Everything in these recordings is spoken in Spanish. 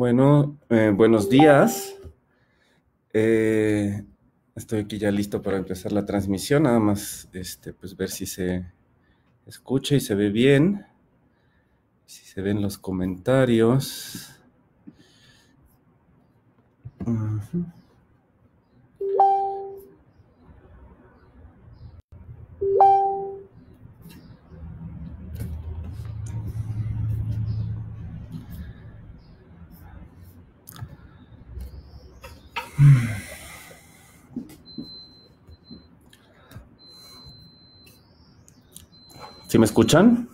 Bueno, eh, buenos días. Eh, estoy aquí ya listo para empezar la transmisión, nada más este, pues ver si se escucha y se ve bien, si se ven los comentarios. Si me escuchan?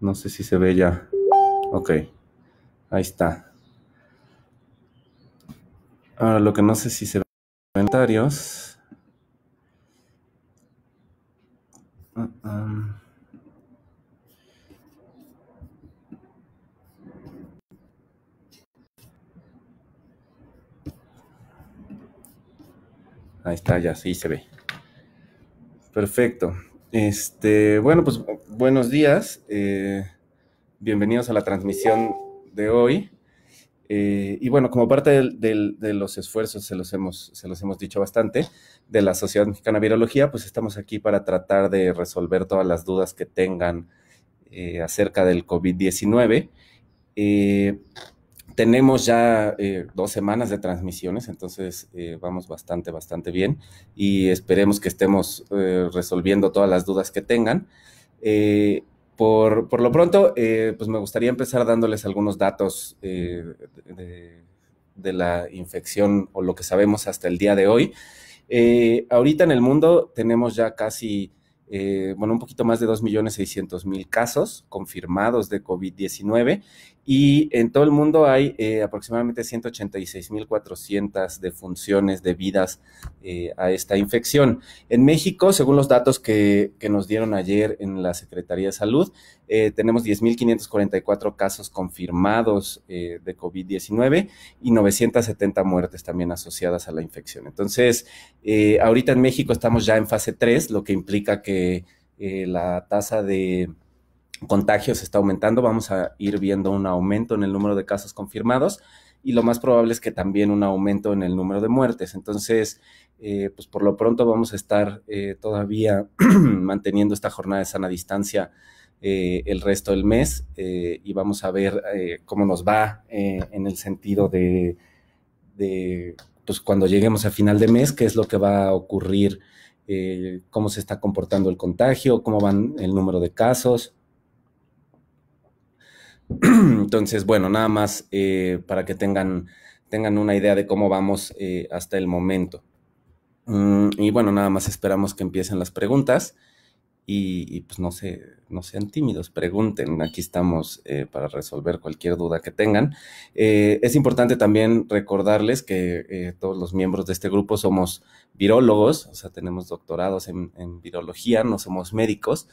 No sé si se ve ya. Ok. Ahí está. Ahora lo que no sé si se ve en comentarios. Ah, ah. Ahí está, ya sí se ve. Perfecto. Este, bueno, pues buenos días. Eh, bienvenidos a la transmisión de hoy. Eh, y bueno, como parte de los esfuerzos, se los, hemos, se los hemos dicho bastante, de la Sociedad Mexicana de Virología, pues estamos aquí para tratar de resolver todas las dudas que tengan eh, acerca del COVID-19 tenemos ya eh, dos semanas de transmisiones, entonces eh, vamos bastante, bastante bien y esperemos que estemos eh, resolviendo todas las dudas que tengan. Por, lo pronto, pues me gustaría empezar dándoles algunos datos de, de, la infección o lo que sabemos hasta el día de hoy. ahorita en el mundo tenemos ya casi, bueno, un poquito más de 2.600.000 casos confirmados de COVID-19 y en todo el mundo hay eh, aproximadamente 186.400 defunciones debidas eh, a esta infección. En México, según los datos que, nos dieron ayer en la Secretaría de Salud, eh, tenemos 10.544 casos confirmados eh, de COVID-19 y 970 muertes también asociadas a la infección. Entonces, eh, ahorita en México estamos ya en fase 3, lo que implica que la tasa de contagio se está aumentando, vamos a ir viendo un aumento en el número de casos confirmados y lo más probable es que también un aumento en el número de muertes. Entonces, eh, pues por lo pronto vamos a estar eh, todavía manteniendo esta jornada de sana distancia eh, el resto del mes y vamos a ver cómo nos va en el sentido de, de, pues cuando lleguemos a final de mes, qué es lo que va a ocurrir, cómo se está comportando el contagio, cómo van el número de casos Entonces, bueno, nada más eh, para que tengan, tengan una idea de cómo vamos eh, hasta el momento. Mm, y bueno, nada más esperamos que empiecen las preguntas y, pues no, se, no sean tímidos, pregunten, aquí estamos eh, para resolver cualquier duda que tengan. es importante también recordarles que todos los miembros de este grupo somos virólogos, o sea, tenemos doctorados en virología, no somos médicos,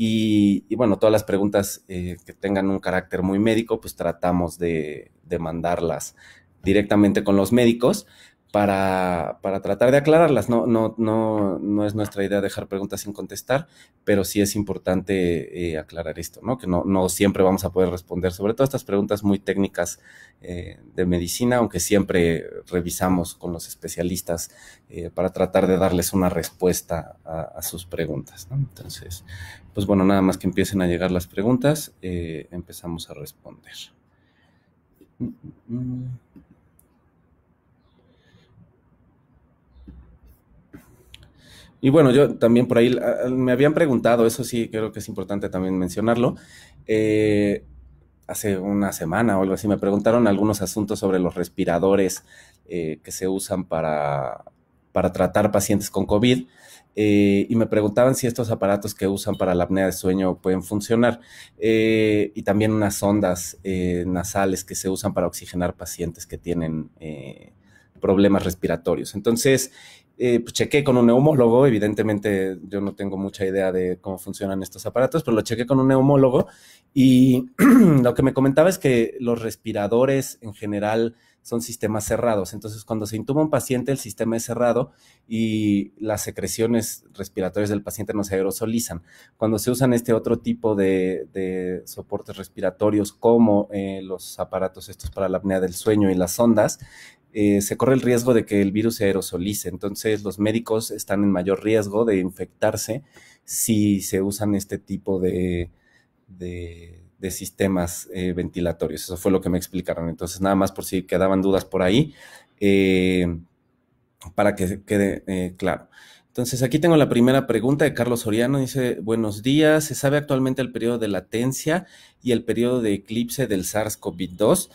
y, bueno, todas las preguntas eh, que tengan un carácter muy médico, pues tratamos de mandarlas directamente con los médicos para, tratar de aclararlas. No, no, no, no es nuestra idea dejar preguntas sin contestar, pero sí es importante eh, aclarar esto, ¿no? Que no, no siempre vamos a poder responder, sobre todo estas preguntas muy técnicas eh, de medicina, aunque siempre revisamos con los especialistas eh, para tratar de darles una respuesta a, sus preguntas, Entonces, pues bueno, nada más que empiecen a llegar las preguntas, empezamos a responder. Mm, mm, mm. Y bueno, yo también por ahí me habían preguntado, eso sí creo que es importante también mencionarlo, eh, hace una semana o algo así me preguntaron algunos asuntos sobre los respiradores eh, que se usan para, tratar pacientes con COVID. Eh, y me preguntaban si estos aparatos que usan para la apnea de sueño pueden funcionar y también unas ondas nasales que se usan para oxigenar pacientes que tienen problemas respiratorios. Entonces, eh, pues, chequé con un neumólogo, evidentemente yo no tengo mucha idea de cómo funcionan estos aparatos, pero lo chequé con un neumólogo y lo que me comentaba es que los respiradores en general son sistemas cerrados, entonces cuando se intuba un paciente el sistema es cerrado y las secreciones respiratorias del paciente no se aerosolizan. Cuando se usan este otro tipo de, soportes respiratorios como eh, los aparatos estos para la apnea del sueño y las ondas, eh, se corre el riesgo de que el virus se aerosolice. Entonces los médicos están en mayor riesgo de infectarse si se usan este tipo de, sistemas eh, ventilatorios. Eso fue lo que me explicaron. Entonces nada más por si quedaban dudas por ahí, eh, para que quede claro. Entonces aquí tengo la primera pregunta de Carlos Soriano. Dice, buenos días, ¿se sabe actualmente el periodo de latencia y el periodo de eclipse del SARS-CoV-2?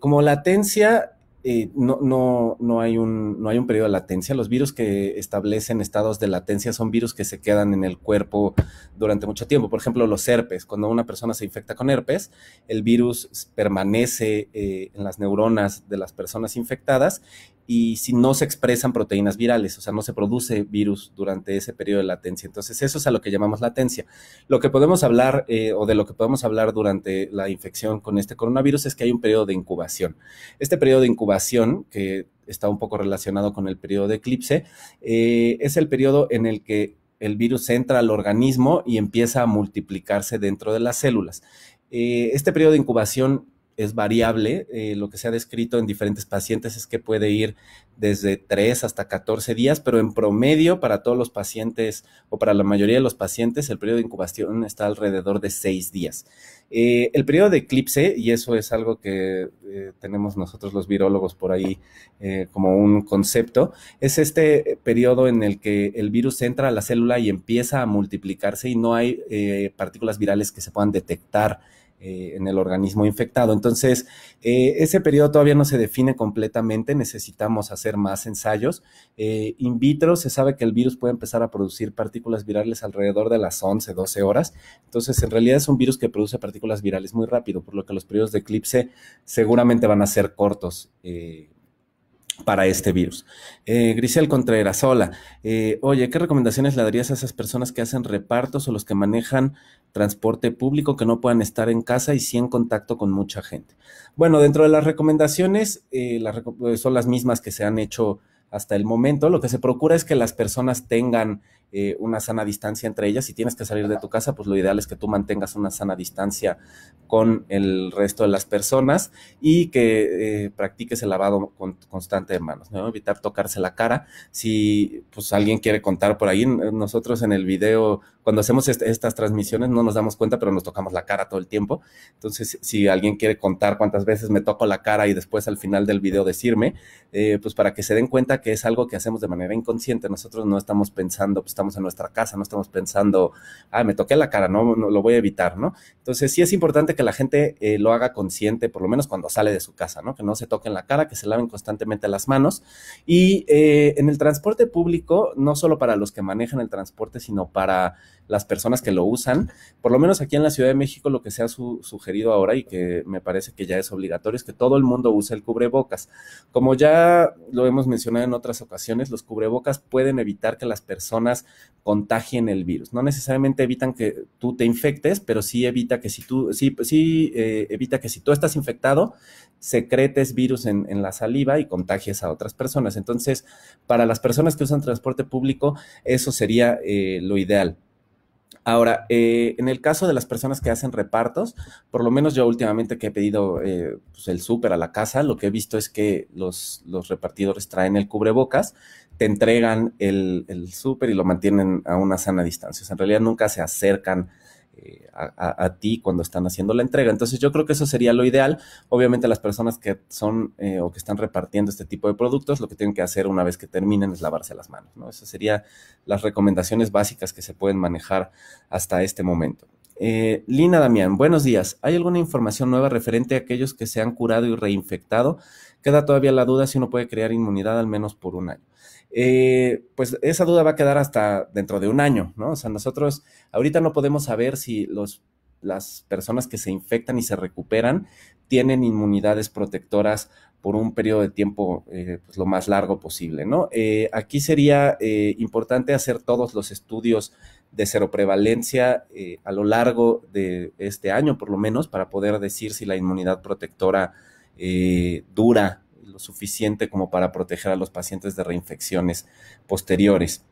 como latencia eh, no, no, no, hay un, no hay un periodo de latencia. Los virus que establecen estados de latencia son virus que se quedan en el cuerpo durante mucho tiempo. Por ejemplo, los herpes. Cuando una persona se infecta con herpes, el virus permanece eh, en las neuronas de las personas infectadas y si no se expresan proteínas virales, o sea, no se produce virus durante ese periodo de latencia. Entonces, eso es a lo que llamamos latencia. Lo que podemos hablar eh, o de lo que podemos hablar durante la infección con este coronavirus es que hay un periodo de incubación. Este periodo de incubación, que está un poco relacionado con el periodo de eclipse, eh, es el periodo en el que el virus entra al organismo y empieza a multiplicarse dentro de las células. Eh, este periodo de incubación es variable. Eh, lo que se ha descrito en diferentes pacientes es que puede ir desde 3 hasta 14 días, pero en promedio para todos los pacientes o para la mayoría de los pacientes el periodo de incubación está alrededor de 6 días. Eh, el periodo de eclipse, y eso es algo que eh, tenemos nosotros los virólogos por ahí como un concepto, es este periodo en el que el virus entra a la célula y empieza a multiplicarse y no hay partículas virales que se puedan detectar eh, en el organismo infectado. Entonces, eh, ese periodo todavía no se define completamente, necesitamos hacer más ensayos. Eh, in vitro se sabe que el virus puede empezar a producir partículas virales alrededor de las 11, 12 horas. Entonces, en realidad es un virus que produce partículas virales muy rápido, por lo que los periodos de eclipse seguramente van a ser cortos para este virus. Eh, Grisel Contreras, hola. Eh, oye, ¿qué recomendaciones le darías a esas personas que hacen repartos o los que manejan transporte público que no puedan estar en casa y sí en contacto con mucha gente? Bueno, dentro de las recomendaciones, eh, son las mismas que se han hecho hasta el momento. Lo que se procura es que las personas tengan eh, una sana distancia entre ellas. Si tienes que salir de tu casa, pues lo ideal es que tú mantengas una sana distancia con el resto de las personas y que eh, practiques el lavado constante de manos, evitar tocarse la cara. Si pues alguien quiere contar por ahí, nosotros en el video cuando hacemos estas transmisiones no nos damos cuenta, pero nos tocamos la cara todo el tiempo. Entonces, si alguien quiere contar cuántas veces me toco la cara y después al final del video decirme, eh, pues para que se den cuenta que es algo que hacemos de manera inconsciente. Nosotros no estamos pensando, pues estamos en nuestra casa, no estamos pensando, ah, me toqué la cara, no, lo voy a evitar, ¿no? Entonces, sí es importante que la gente eh, lo haga consciente, por lo menos cuando sale de su casa, ¿no? Que no se toquen la cara, que se laven constantemente las manos. Y eh, en el transporte público, no solo para los que manejan el transporte, sino para las personas que lo usan. Por lo menos aquí en la Ciudad de México lo que se ha sugerido ahora y que me parece que ya es obligatorio es que todo el mundo use el cubrebocas. Como ya lo hemos mencionado en otras ocasiones, los cubrebocas pueden evitar que las personas contagien el virus. No necesariamente evitan que tú te infectes, pero sí evita que si tú, sí, sí, eh, evita que si tú estás infectado, secretes virus en, la saliva y contagies a otras personas. Entonces, para las personas que usan transporte público, eso sería eh, lo ideal. Ahora, eh, en el caso de las personas que hacen repartos, por lo menos yo últimamente que he pedido eh, pues, el súper a la casa, lo que he visto es que los, repartidores traen el cubrebocas, te entregan el, el súper y lo mantienen a una sana distancia. en realidad nunca se acercan a, ti cuando están haciendo la entrega. Entonces yo creo que eso sería lo ideal. Obviamente las personas que son eh, o que están repartiendo este tipo de productos, lo que tienen que hacer una vez que terminen es lavarse las manos. ¿no? Esas serían las recomendaciones básicas que se pueden manejar hasta este momento. Eh, Lina Damián, buenos días. ¿Hay alguna información nueva referente a aquellos que se han curado y reinfectado? Queda todavía la duda si uno puede crear inmunidad al menos por un año. Eh, pues esa duda va a quedar hasta dentro de un año, ¿no? O sea, nosotros ahorita no podemos saber si los, las personas que se infectan y se recuperan tienen inmunidades protectoras por un periodo de tiempo eh, pues, lo más largo posible, ¿no? Eh, aquí sería importante hacer todos los estudios de seroprevalencia a lo largo de este año, por lo menos, para poder decir si la inmunidad protectora dura lo suficiente como para proteger a los pacientes de reinfecciones posteriores.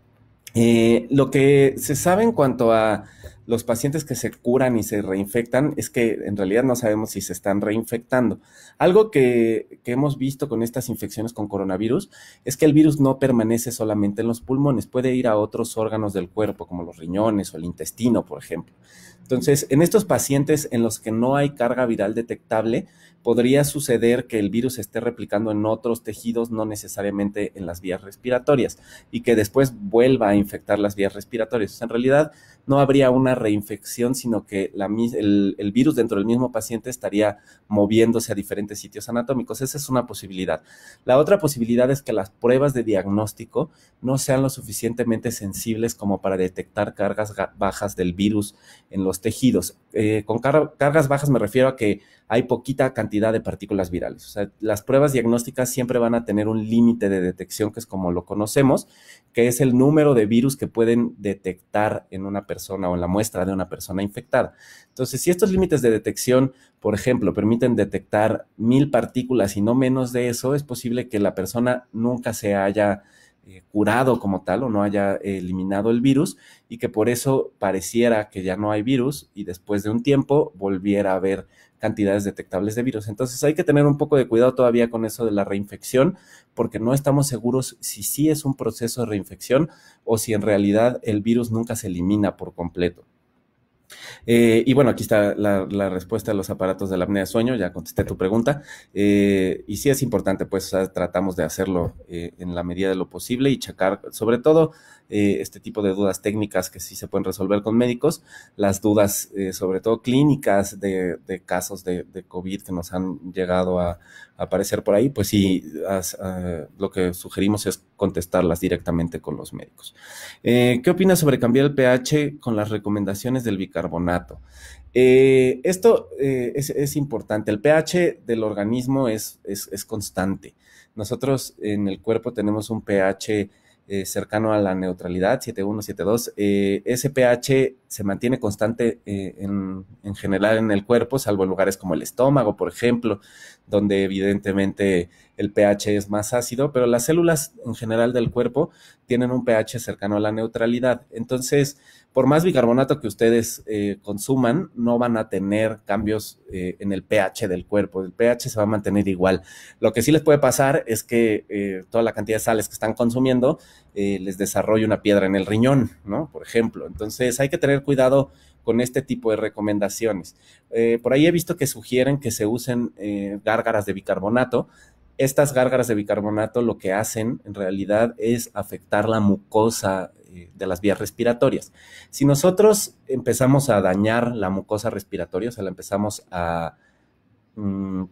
Eh, lo que se sabe en cuanto a los pacientes que se curan y se reinfectan es que en realidad no sabemos si se están reinfectando. Algo que, hemos visto con estas infecciones con coronavirus es que el virus no permanece solamente en los pulmones, puede ir a otros órganos del cuerpo, como los riñones o el intestino, por ejemplo. Entonces, en estos pacientes en los que no hay carga viral detectable, podría suceder que el virus esté replicando en otros tejidos, no necesariamente en las vías respiratorias, y que después vuelva a infectar las vías respiratorias. En realidad, no habría una reinfección, sino que el, virus dentro del mismo paciente estaría moviéndose a diferentes sitios anatómicos. Esa es una posibilidad. La otra posibilidad es que las pruebas de diagnóstico no sean lo suficientemente sensibles como para detectar cargas bajas del virus en los tejidos. Eh, con cargas bajas me refiero a que hay poquita cantidad de partículas virales. O sea, las pruebas diagnósticas siempre van a tener un límite de detección, que es como lo conocemos, que es el número de virus que pueden detectar en una persona o en la muestra de una persona infectada. Entonces, si estos límites de detección, por ejemplo, permiten detectar mil partículas y no menos de eso, es posible que la persona nunca se haya eh, curado como tal o no haya eliminado el virus y que por eso pareciera que ya no hay virus y después de un tiempo volviera a haber cantidades detectables de virus. Entonces hay que tener un poco de cuidado todavía con eso de la reinfección, porque no estamos seguros si sí es un proceso de reinfección o si en realidad el virus nunca se elimina por completo. Eh, y bueno, aquí está la, respuesta a los aparatos de la apnea de sueño, ya contesté tu pregunta. Eh, y sí es importante, pues tratamos de hacerlo eh, en la medida de lo posible y checar, sobre todo eh, este tipo de dudas técnicas que sí se pueden resolver con médicos, las dudas eh, sobre todo clínicas de, casos de, COVID que nos han llegado a, aparecer por ahí, pues sí, ah, lo que sugerimos es contestarlas directamente con los médicos. Eh, ¿Qué opinas sobre cambiar el pH con las recomendaciones del bicarbonato? esto es, importante. El pH del organismo es, es, constante. Nosotros en el cuerpo tenemos un pH eh, cercano a la neutralidad, 7172. 7.2, ese pH se mantiene constante eh, en, en, general en el cuerpo, salvo en lugares como el estómago, por ejemplo, donde evidentemente el pH es más ácido, pero las células en general del cuerpo tienen un pH cercano a la neutralidad. Entonces, por más bicarbonato que ustedes eh, consuman, no van a tener cambios eh, en el pH del cuerpo. El pH se va a mantener igual. Lo que sí les puede pasar es que eh, toda la cantidad de sales que están consumiendo les desarrolle una piedra en el riñón, ¿no? Por ejemplo. Entonces hay que tener cuidado con este tipo de recomendaciones. por ahí he visto que sugieren que se usen gárgaras de bicarbonato estas gárgaras de bicarbonato lo que hacen en realidad es afectar la mucosa eh, de las vías respiratorias. Si nosotros empezamos a dañar la mucosa respiratoria, o sea, la empezamos a... Mm,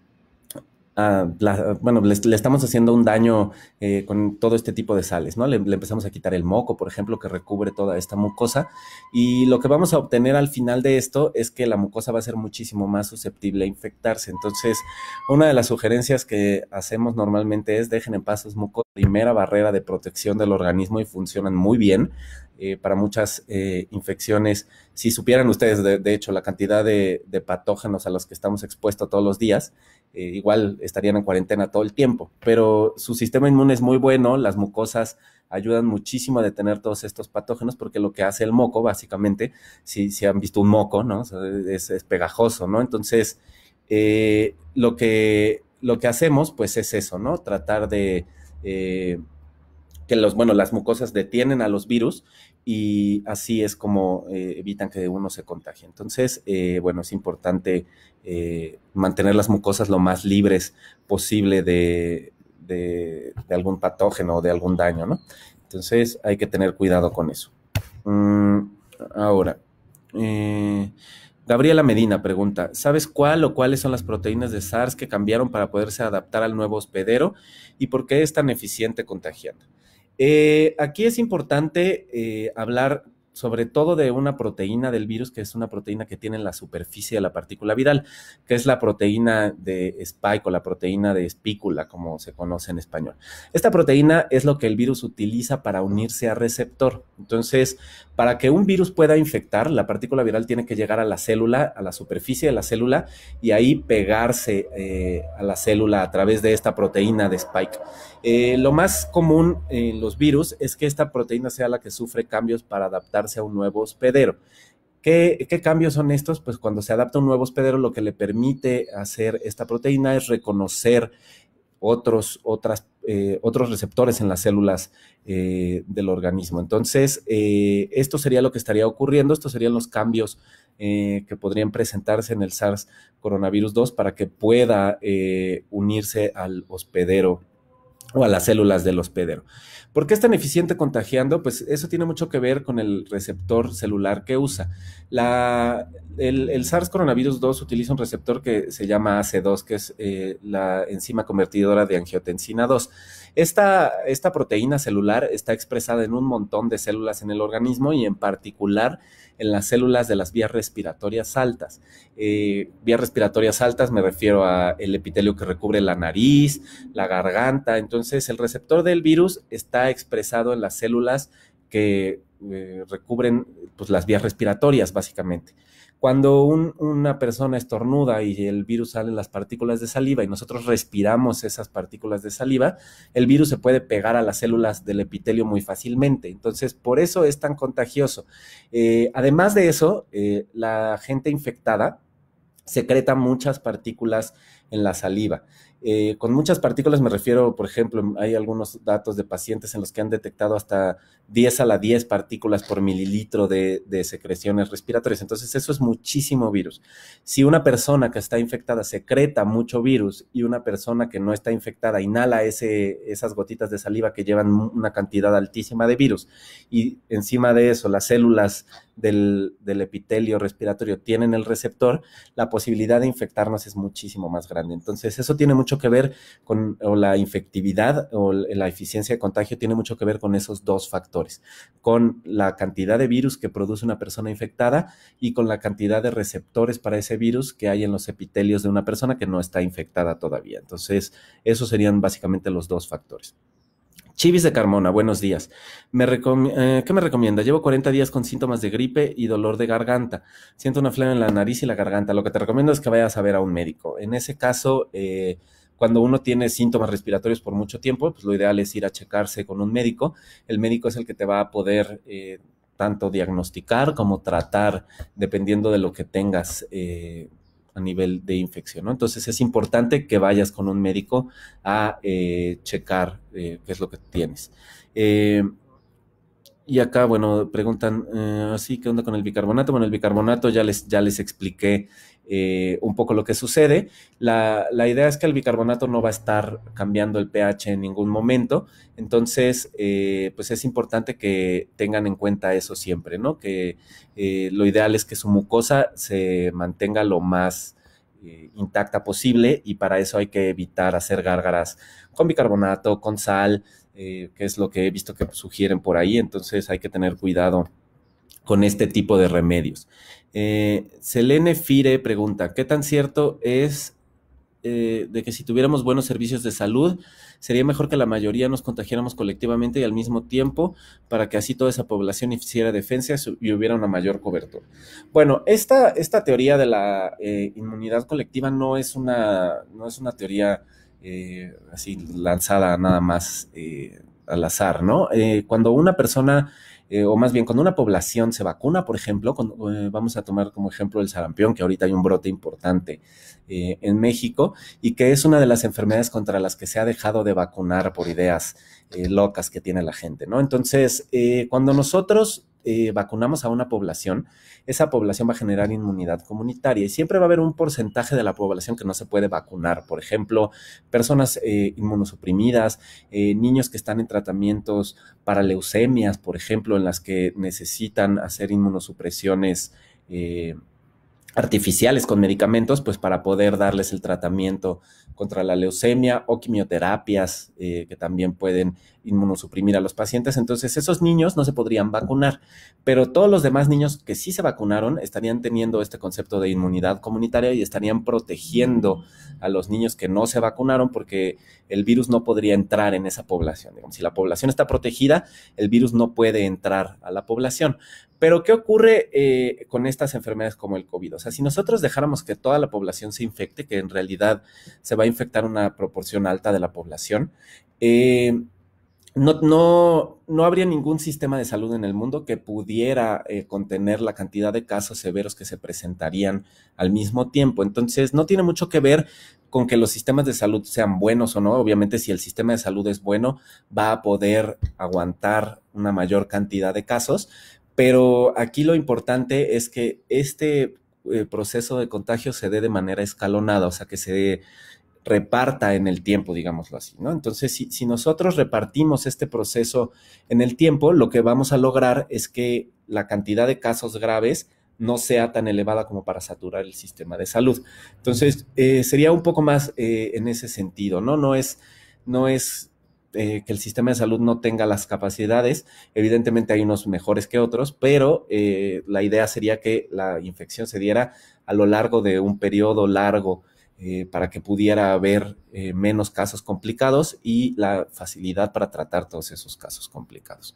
bueno, le, estamos haciendo un daño eh, con todo este tipo de sales, ¿no? Le, empezamos a quitar el moco, por ejemplo, que recubre toda esta mucosa. Y lo que vamos a obtener al final de esto es que la mucosa va a ser muchísimo más susceptible a infectarse. Entonces, una de las sugerencias que hacemos normalmente es dejen en paz sus primera barrera de protección del organismo y funcionan muy bien. Eh, para muchas eh, infecciones. Si supieran ustedes, de, hecho, la cantidad de, patógenos a los que estamos expuestos todos los días, eh, igual estarían en cuarentena todo el tiempo. Pero su sistema inmune es muy bueno, las mucosas ayudan muchísimo a detener todos estos patógenos porque lo que hace el moco, básicamente, si, han visto un moco, ¿no? es, pegajoso, ¿no? Entonces, lo, que, lo que hacemos, pues es eso, ¿no? Tratar de que los, bueno, las mucosas detienen a los virus y así es como eh, evitan que uno se contagie. Entonces, eh, bueno, es importante eh, mantener las mucosas lo más libres posible de, algún patógeno o de algún daño, ¿no? Entonces, hay que tener cuidado con eso. Mm, ahora, Gabriela Medina pregunta, ¿sabes cuál o cuáles son las proteínas de SARS que cambiaron para poderse adaptar al nuevo hospedero y por qué es tan eficiente contagiando? Eh, aquí es importante eh, hablar sobre todo de una proteína del virus, que es una proteína que tiene en la superficie de la partícula viral, que es la proteína de spike o la proteína de espícula, como se conoce en español. Esta proteína es lo que el virus utiliza para unirse a receptor. Entonces, para que un virus pueda infectar, la partícula viral tiene que llegar a la célula, a la superficie de la célula, y ahí pegarse eh, a la célula a través de esta proteína de spike. Eh, lo más común en los virus es que esta proteína sea la que sufre cambios para adaptarse a un nuevo hospedero. ¿Qué, cambios son estos? Pues cuando se adapta a un nuevo hospedero, lo que le permite hacer esta proteína es reconocer otros, otras eh, otros receptores en las células eh, del organismo. Entonces, eh, esto sería lo que estaría ocurriendo, estos serían los cambios que podrían presentarse en el SARS coronavirus 2 para que pueda unirse al hospedero o a las células del hospedero. ¿Por qué es tan eficiente contagiando? Pues eso tiene mucho que ver con el receptor celular que usa. el, SARS cov 2 utiliza un receptor que se llama AC2, que es eh, la enzima convertidora de angiotensina 2. esta proteína celular está expresada en un montón de células en el organismo y en particular en las células de las vías respiratorias altas. Eh, vías respiratorias altas me refiero a el epitelio que recubre la nariz, la garganta. Entonces, el receptor del virus está expresado en las células que eh, recubren pues, las vías respiratorias, básicamente. Cuando una persona estornuda y el virus sale en las partículas de saliva y nosotros respiramos esas partículas de saliva, el virus se puede pegar a las células del epitelio muy fácilmente. Entonces, por eso es tan contagioso. Eh, además de eso, eh, la gente infectada secreta muchas partículas en la saliva. Eh, con muchas partículas me refiero, por ejemplo, hay algunos datos de pacientes en los que han detectado hasta 10 a la 10 partículas por mililitro de, secreciones respiratorias. Entonces, eso es muchísimo virus. Si una persona que está infectada secreta mucho virus y una persona que no está infectada inhala esas gotitas de saliva que llevan una cantidad altísima de virus y encima de eso las células del, epitelio respiratorio tienen el receptor, la posibilidad de infectarnos es muchísimo más grande. Entonces, eso tiene mucho que ver con o la infectividad o la eficiencia de contagio tiene mucho que ver con esos dos factores, con la cantidad de virus que produce una persona infectada y con la cantidad de receptores para ese virus que hay en los epitelios de una persona que no está infectada todavía. Entonces, esos serían básicamente los dos factores. Chivis de Carmona, buenos días. Eh, ¿Qué me recomienda? Llevo 40 días con síntomas de gripe y dolor de garganta. Siento una flema en la nariz y la garganta. Lo que te recomiendo es que vayas a ver a un médico. En ese caso, eh, cuando uno tiene síntomas respiratorios por mucho tiempo, pues lo ideal es ir a checarse con un médico. El médico es el que te va a poder eh, tanto diagnosticar como tratar, dependiendo de lo que tengas a nivel de infección, Entonces es importante que vayas con un médico a eh, checar eh, qué es lo que tienes. Eh, y acá, bueno, preguntan, así, ah, ¿qué onda con el bicarbonato? Bueno, el bicarbonato ya les, ya les expliqué eh, un poco lo que sucede. La, idea es que el bicarbonato no va a estar cambiando el pH en ningún momento, entonces eh, pues es importante que tengan en cuenta eso siempre, ¿no? Que eh, lo ideal es que su mucosa se mantenga lo más intacta posible y para eso hay que evitar hacer gárgaras con bicarbonato, con sal, que es lo que he visto que sugieren por ahí, entonces hay que tener cuidado con este tipo de remedios. Eh, Selene Fire pregunta, ¿qué tan cierto es eh, de que si tuviéramos buenos servicios de salud, sería mejor que la mayoría nos contagiáramos colectivamente y al mismo tiempo para que así toda esa población hiciera defensa y hubiera una mayor cobertura? Bueno, esta, esta teoría de la eh, inmunidad colectiva no es una, no es una teoría así lanzada nada más al azar, ¿no? cuando una persona eh, o más bien cuando una población se vacuna, por ejemplo, eh, vamos a tomar como ejemplo el sarampión, que ahorita hay un brote importante eh, en México y que es una de las enfermedades contra las que se ha dejado de vacunar por ideas locas que tiene la gente, ¿no? Entonces, cuando nosotros eh, vacunamos a una población, esa población va a generar inmunidad comunitaria y siempre va a haber un porcentaje de la población que no se puede vacunar. Por ejemplo, personas eh, inmunosuprimidas, eh, niños que están en tratamientos para leucemias, por ejemplo, en las que necesitan hacer inmunosupresiones artificiales con medicamentos, pues para poder darles el tratamiento contra la leucemia o quimioterapias eh, que también pueden inmunosuprimir a los pacientes. Entonces, esos niños no se podrían vacunar, pero todos los demás niños que sí se vacunaron estarían teniendo este concepto de inmunidad comunitaria y estarían protegiendo a los niños que no se vacunaron porque el virus no podría entrar en esa población. si la población está protegida, el virus no puede entrar a la población. Pero, ¿qué ocurre eh, con estas enfermedades como el COVID? O sea, si nosotros dejáramos que toda la población se infecte, que en realidad se va a infectar una proporción alta de la población, eh, no, habría ningún sistema de salud en el mundo que pudiera eh, contener la cantidad de casos severos que se presentarían al mismo tiempo. Entonces, no tiene mucho que ver con que los sistemas de salud sean buenos o no. Obviamente, si el sistema de salud es bueno, va a poder aguantar una mayor cantidad de casos, pero aquí lo importante es que este eh, proceso de contagio se dé de manera escalonada, o sea, que se reparta en el tiempo, digámoslo así, ¿no? Entonces, si, nosotros repartimos este proceso en el tiempo, lo que vamos a lograr es que la cantidad de casos graves no sea tan elevada como para saturar el sistema de salud. Entonces, eh, sería un poco más eh, en ese sentido, ¿no? No es, no es eh, que el sistema de salud no tenga las capacidades. Evidentemente hay unos mejores que otros, pero eh, la idea sería que la infección se diera a lo largo de un periodo largo eh, para que pudiera haber menos casos complicados y la facilidad para tratar todos esos casos complicados.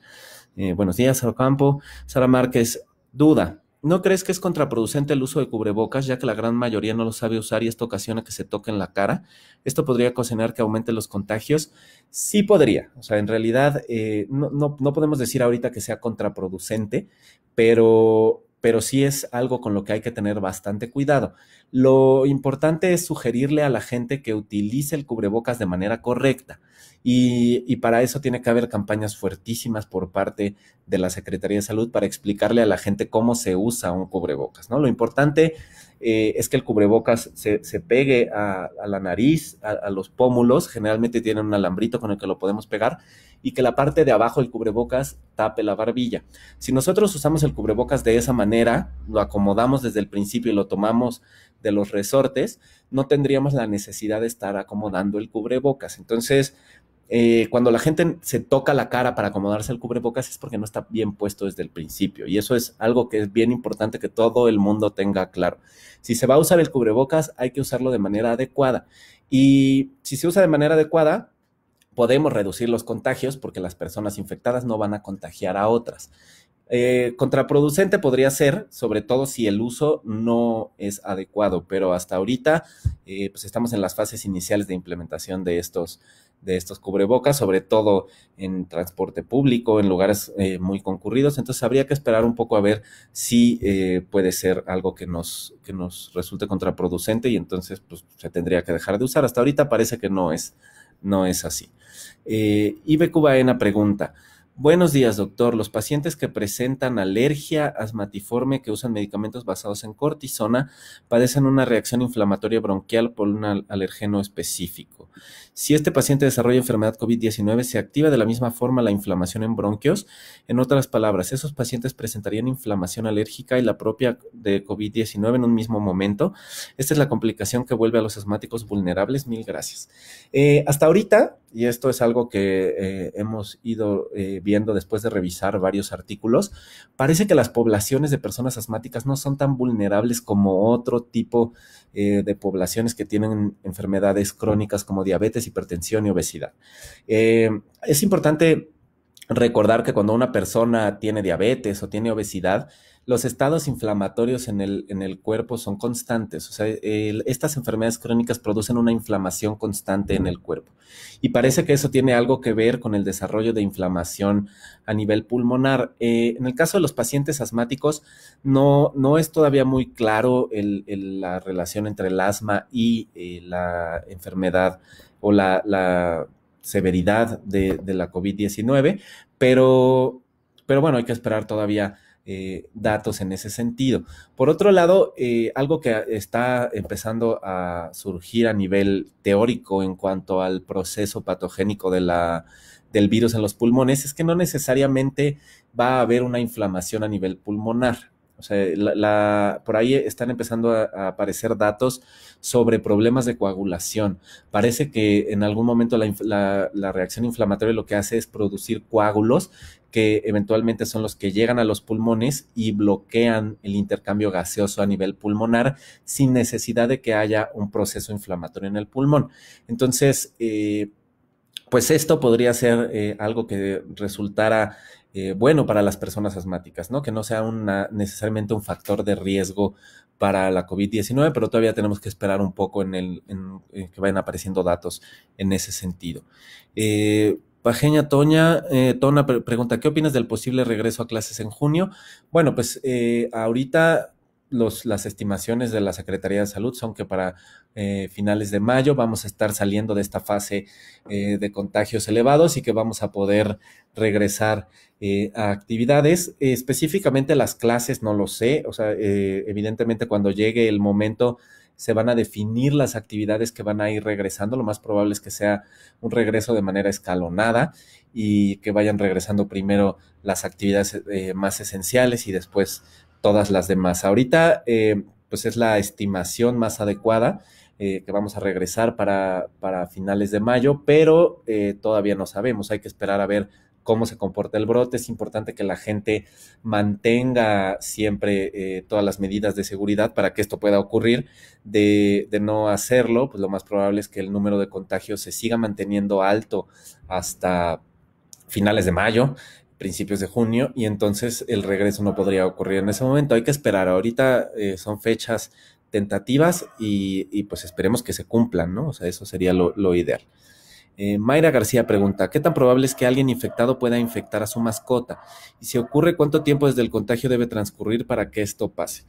buenos días, Saro Campo. Sara Márquez, duda. ¿No crees que es contraproducente el uso de cubrebocas, ya que la gran mayoría no lo sabe usar y esto ocasiona que se toque en la cara? ¿Esto podría ocasionar que aumente los contagios? Sí podría. O sea, en realidad eh, no, no, no podemos decir ahorita que sea contraproducente, pero pero sí es algo con lo que hay que tener bastante cuidado. Lo importante es sugerirle a la gente que utilice el cubrebocas de manera correcta y, para eso tiene que haber campañas fuertísimas por parte de la Secretaría de Salud para explicarle a la gente cómo se usa un cubrebocas. ¿no? Lo importante eh, es que el cubrebocas se, pegue a, la nariz, a, los pómulos, generalmente tiene un alambrito con el que lo podemos pegar y que la parte de abajo del cubrebocas tape la barbilla. Si nosotros usamos el cubrebocas de esa manera, lo acomodamos desde el principio y lo tomamos de los resortes, no tendríamos la necesidad de estar acomodando el cubrebocas. Entonces, eh, cuando la gente se toca la cara para acomodarse el cubrebocas es porque no está bien puesto desde el principio. Y eso es algo que es bien importante que todo el mundo tenga claro. Si se va a usar el cubrebocas, hay que usarlo de manera adecuada. Y si se usa de manera adecuada, podemos reducir los contagios porque las personas infectadas no van a contagiar a otras. Eh, contraproducente podría ser, sobre todo si el uso no es adecuado, pero hasta ahorita eh, pues estamos en las fases iniciales de implementación de estos, de estos cubrebocas, sobre todo en transporte público, en lugares eh, muy concurridos, entonces habría que esperar un poco a ver si puede ser algo que nos, que nos resulte contraproducente y entonces pues, se tendría que dejar de usar. Hasta ahorita parece que no es no es así. Eh, Ibe Cubaena pregunta, Buenos días, doctor. Los pacientes que presentan alergia asmatiforme que usan medicamentos basados en cortisona padecen una reacción inflamatoria bronquial por un alergeno específico. Si este paciente desarrolla enfermedad COVID-19, se activa de la misma forma la inflamación en bronquios. En otras palabras, esos pacientes presentarían inflamación alérgica y la propia de COVID-19 en un mismo momento. Esta es la complicación que vuelve a los asmáticos vulnerables. Mil gracias. Eh, hasta ahorita, y esto es algo que eh, hemos ido... Eh, viendo después de revisar varios artículos, parece que las poblaciones de personas asmáticas no son tan vulnerables como otro tipo eh, de poblaciones que tienen enfermedades crónicas como diabetes, hipertensión y obesidad. Eh, es importante recordar que cuando una persona tiene diabetes o tiene obesidad, los estados inflamatorios en el, en el cuerpo son constantes. O sea, estas enfermedades crónicas producen una inflamación constante en el cuerpo. Y parece que eso tiene algo que ver con el desarrollo de inflamación a nivel pulmonar. Eh, en el caso de los pacientes asmáticos, no, no es todavía muy claro la relación entre el asma y eh, la enfermedad o la, severidad de, de la COVID-19, pero, pero bueno, hay que esperar todavía eh, datos en ese sentido. Por otro lado, eh, algo que está empezando a surgir a nivel teórico en cuanto al proceso patogénico del virus en los pulmones es que no necesariamente va a haber una inflamación a nivel pulmonar. O sea, por ahí están empezando a, aparecer datos sobre problemas de coagulación. Parece que en algún momento la, reacción inflamatoria lo que hace es producir coágulos que eventualmente son los que llegan a los pulmones y bloquean el intercambio gaseoso a nivel pulmonar sin necesidad de que haya un proceso inflamatorio en el pulmón. Entonces, eh, pues esto podría ser eh, algo que resultara eh, bueno para las personas asmáticas, ¿no? Que no sea necesariamente un factor de riesgo para la COVID-19, pero todavía tenemos que esperar un poco en, el, que vayan apareciendo datos en ese sentido. Eh, Pajeña Toña, eh, Tona pregunta, ¿qué opinas del posible regreso a clases en junio? Bueno, pues eh, ahorita las estimaciones de la Secretaría de Salud son que para eh, finales de mayo vamos a estar saliendo de esta fase de contagios elevados y que vamos a poder regresar eh, actividades, eh, específicamente las clases, no lo sé, o sea, eh, evidentemente cuando llegue el momento se van a definir las actividades que van a ir regresando, lo más probable es que sea un regreso de manera escalonada y que vayan regresando primero las actividades más esenciales y después todas las demás. Ahorita, pues es la estimación más adecuada. que vamos a regresar para, finales de mayo, pero todavía no sabemos, hay que esperar a ver cómo se comporta el brote. Es importante que la gente mantenga siempre eh, todas las medidas de seguridad para que esto pueda ocurrir. De, no hacerlo, pues lo más probable es que el número de contagios se siga manteniendo alto hasta finales de mayo principios de junio y entonces el regreso no podría ocurrir en ese momento. Hay que esperar. Ahorita eh, son fechas tentativas y, pues esperemos que se cumplan, ¿no? O sea, eso sería lo ideal. Eh, Mayra García pregunta, ¿qué tan probable es que alguien infectado pueda infectar a su mascota? Y si ocurre, ¿cuánto tiempo desde el contagio debe transcurrir para que esto pase?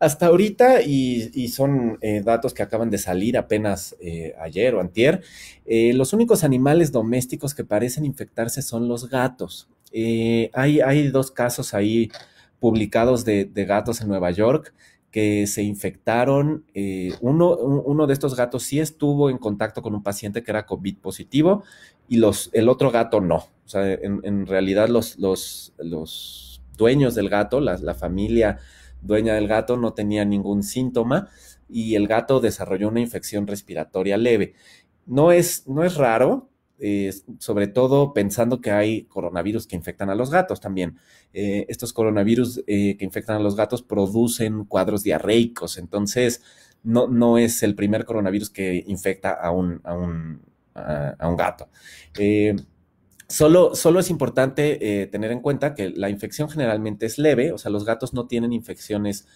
Hasta ahorita, y, son eh, datos que acaban de salir apenas eh, ayer o antier, los únicos animales domésticos que parecen infectarse son los gatos. hay, dos casos ahí publicados de gatos en Nueva York que se infectaron. Eh, uno, de estos gatos sí estuvo en contacto con un paciente que era COVID positivo y los, el otro gato no. O sea, en, realidad los, los, los, dueños del gato, la, la familia dueña del gato no tenía ningún síntoma y el gato desarrolló una infección respiratoria leve. No es, no es raro, sobre todo pensando que hay coronavirus que infectan a los gatos también. Eh, estos coronavirus eh, que infectan a los gatos producen cuadros diarreicos, entonces no, no es el primer coronavirus que infecta a un, a un, gato. Eh, solo, solo, es importante tener en cuenta que la infección generalmente es leve, o sea, los gatos no tienen infecciones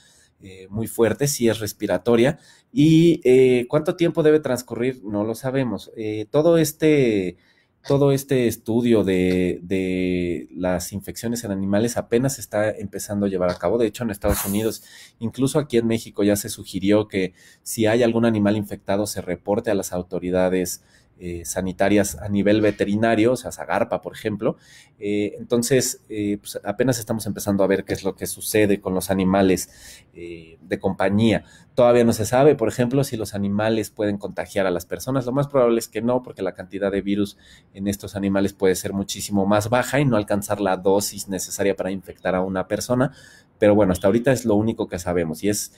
eh, muy fuerte, si es respiratoria. ¿Y eh, cuánto tiempo debe transcurrir? No lo sabemos. Eh, todo este todo este estudio de, de, las infecciones en animales apenas está empezando a llevar a cabo. De hecho, en Estados Unidos, incluso aquí en México, ya se sugirió que si hay algún animal infectado, se reporte a las autoridades eh, sanitarias a nivel veterinario, o sea, Zagarpa, por ejemplo. Eh, entonces, eh, pues, apenas estamos empezando a ver qué es lo que sucede con los animales de compañía. Todavía no se sabe, por ejemplo, si los animales pueden contagiar a las personas. Lo más probable es que no, porque la cantidad de virus en estos animales puede ser muchísimo más baja y no alcanzar la dosis necesaria para infectar a una persona. Pero bueno, hasta ahorita es lo único que sabemos y es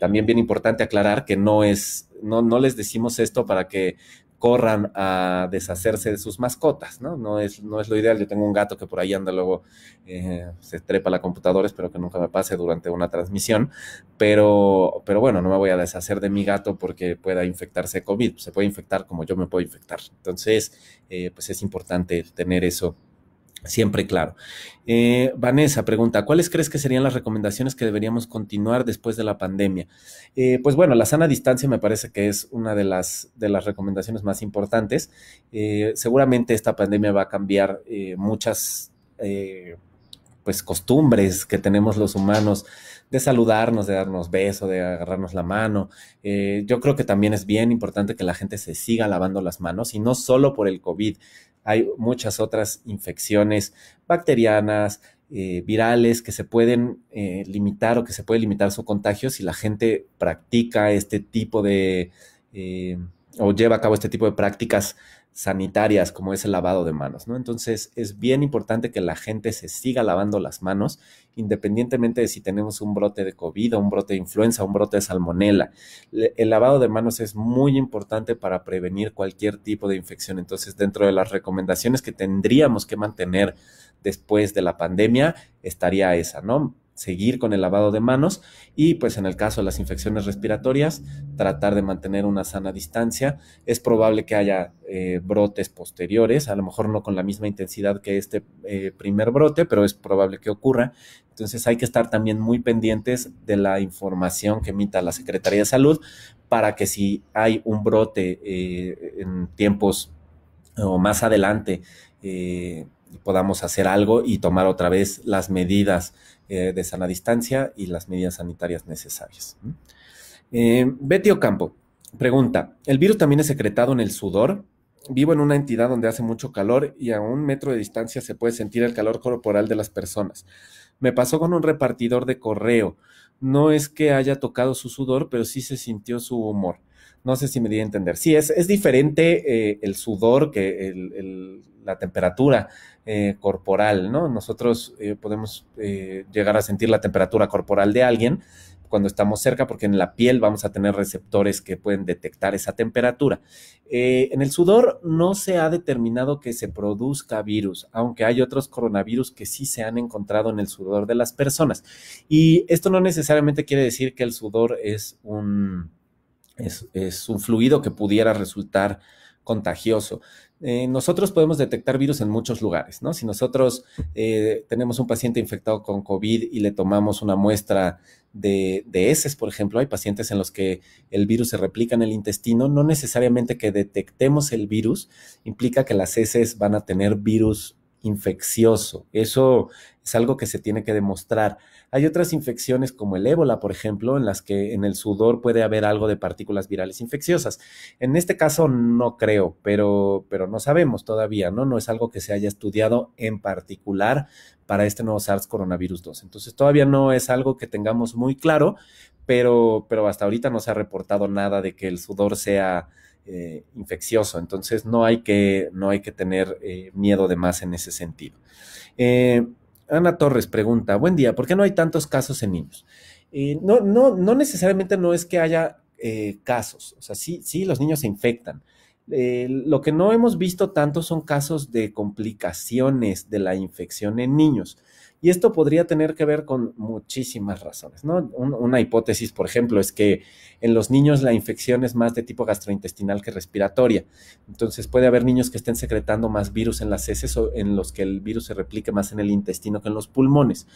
también bien importante aclarar que no es no, no, les decimos esto para que corran a deshacerse de sus mascotas, ¿no? No es, no es lo ideal. Yo tengo un gato que por ahí anda luego, eh, se trepa la computadora, espero que nunca me pase durante una transmisión, pero, pero bueno, no me voy a deshacer de mi gato porque pueda infectarse COVID, se puede infectar como yo me puedo infectar. Entonces, eh, pues es importante tener eso Siempre claro. Eh, Vanessa pregunta, ¿cuáles crees que serían las recomendaciones que deberíamos continuar después de la pandemia? Eh, pues bueno, la sana distancia me parece que es una de las, de las recomendaciones más importantes. Eh, seguramente esta pandemia va a cambiar muchas pues, costumbres que tenemos los humanos de saludarnos, de darnos beso, de agarrarnos la mano. yo creo que también es bien importante que la gente se siga lavando las manos y no solo por el COVID, hay muchas otras infecciones bacterianas, eh, virales que se pueden eh, limitar o que se puede limitar su contagio si la gente practica este tipo de eh, o lleva a cabo este tipo de prácticas sanitarias como es el lavado de manos, ¿no? Entonces es bien importante que la gente se siga lavando las manos independientemente de si tenemos un brote de COVID, un brote de influenza, un brote de salmonela. El lavado de manos es muy importante para prevenir cualquier tipo de infección. Entonces dentro de las recomendaciones que tendríamos que mantener después de la pandemia estaría esa, ¿no? seguir con el lavado de manos y pues en el caso de las infecciones respiratorias, tratar de mantener una sana distancia. Es probable que haya eh, brotes posteriores, a lo mejor no con la misma intensidad que este eh, primer brote, pero es probable que ocurra. Entonces hay que estar también muy pendientes de la información que emita la Secretaría de Salud para que si hay un brote eh, en tiempos o más adelante, podamos hacer algo y tomar otra vez las medidas eh, de sana distancia y las medidas sanitarias necesarias. Eh, Betty Ocampo pregunta, ¿el virus también es secretado en el sudor? Vivo en una entidad donde hace mucho calor y a un metro de distancia se puede sentir el calor corporal de las personas. Me pasó con un repartidor de correo. No es que haya tocado su sudor, pero sí se sintió su humor. No sé si me di a entender. Sí, es, es diferente eh, el sudor que la temperatura eh, corporal, ¿no? Nosotros eh, podemos eh, llegar a sentir la temperatura corporal de alguien cuando estamos cerca, porque en la piel vamos a tener receptores que pueden detectar esa temperatura. en el sudor no se ha determinado que se produzca virus, aunque hay otros coronavirus que sí se han encontrado en el sudor de las personas. Y esto no necesariamente quiere decir que el sudor es un, es un fluido que pudiera resultar contagioso, eh, nosotros podemos detectar virus en muchos lugares, ¿no? Si nosotros eh, tenemos un paciente infectado con COVID y le tomamos una muestra de, de, heces, por ejemplo, hay pacientes en los que el virus se replica en el intestino, no necesariamente que detectemos el virus implica que las heces van a tener virus infeccioso. Eso es algo que se tiene que demostrar. Hay otras infecciones como el ébola, por ejemplo, en las que en el sudor puede haber algo de partículas virales infecciosas. En este caso no creo, pero, pero no sabemos todavía, ¿no? No es algo que se haya estudiado en particular para este nuevo SARS coronavirus 2. Entonces todavía no es algo que tengamos muy claro, pero, pero hasta ahorita no se ha reportado nada de que el sudor sea eh, infeccioso. Entonces no hay que, no hay que tener eh, miedo de más en ese sentido. Eh, Ana Torres pregunta, buen día, ¿por qué no hay tantos casos en niños? no, no, no necesariamente no es que haya casos, o sea, sí, sí, los niños se infectan. lo que no hemos visto tanto son casos de complicaciones de la infección en niños. Y esto podría tener que ver con muchísimas razones, ¿no? una hipótesis, por ejemplo, es que en los niños la infección es más de tipo gastrointestinal que respiratoria. Entonces puede haber niños que estén secretando más virus en las heces o en los que el virus se replique más en el intestino que en los pulmones.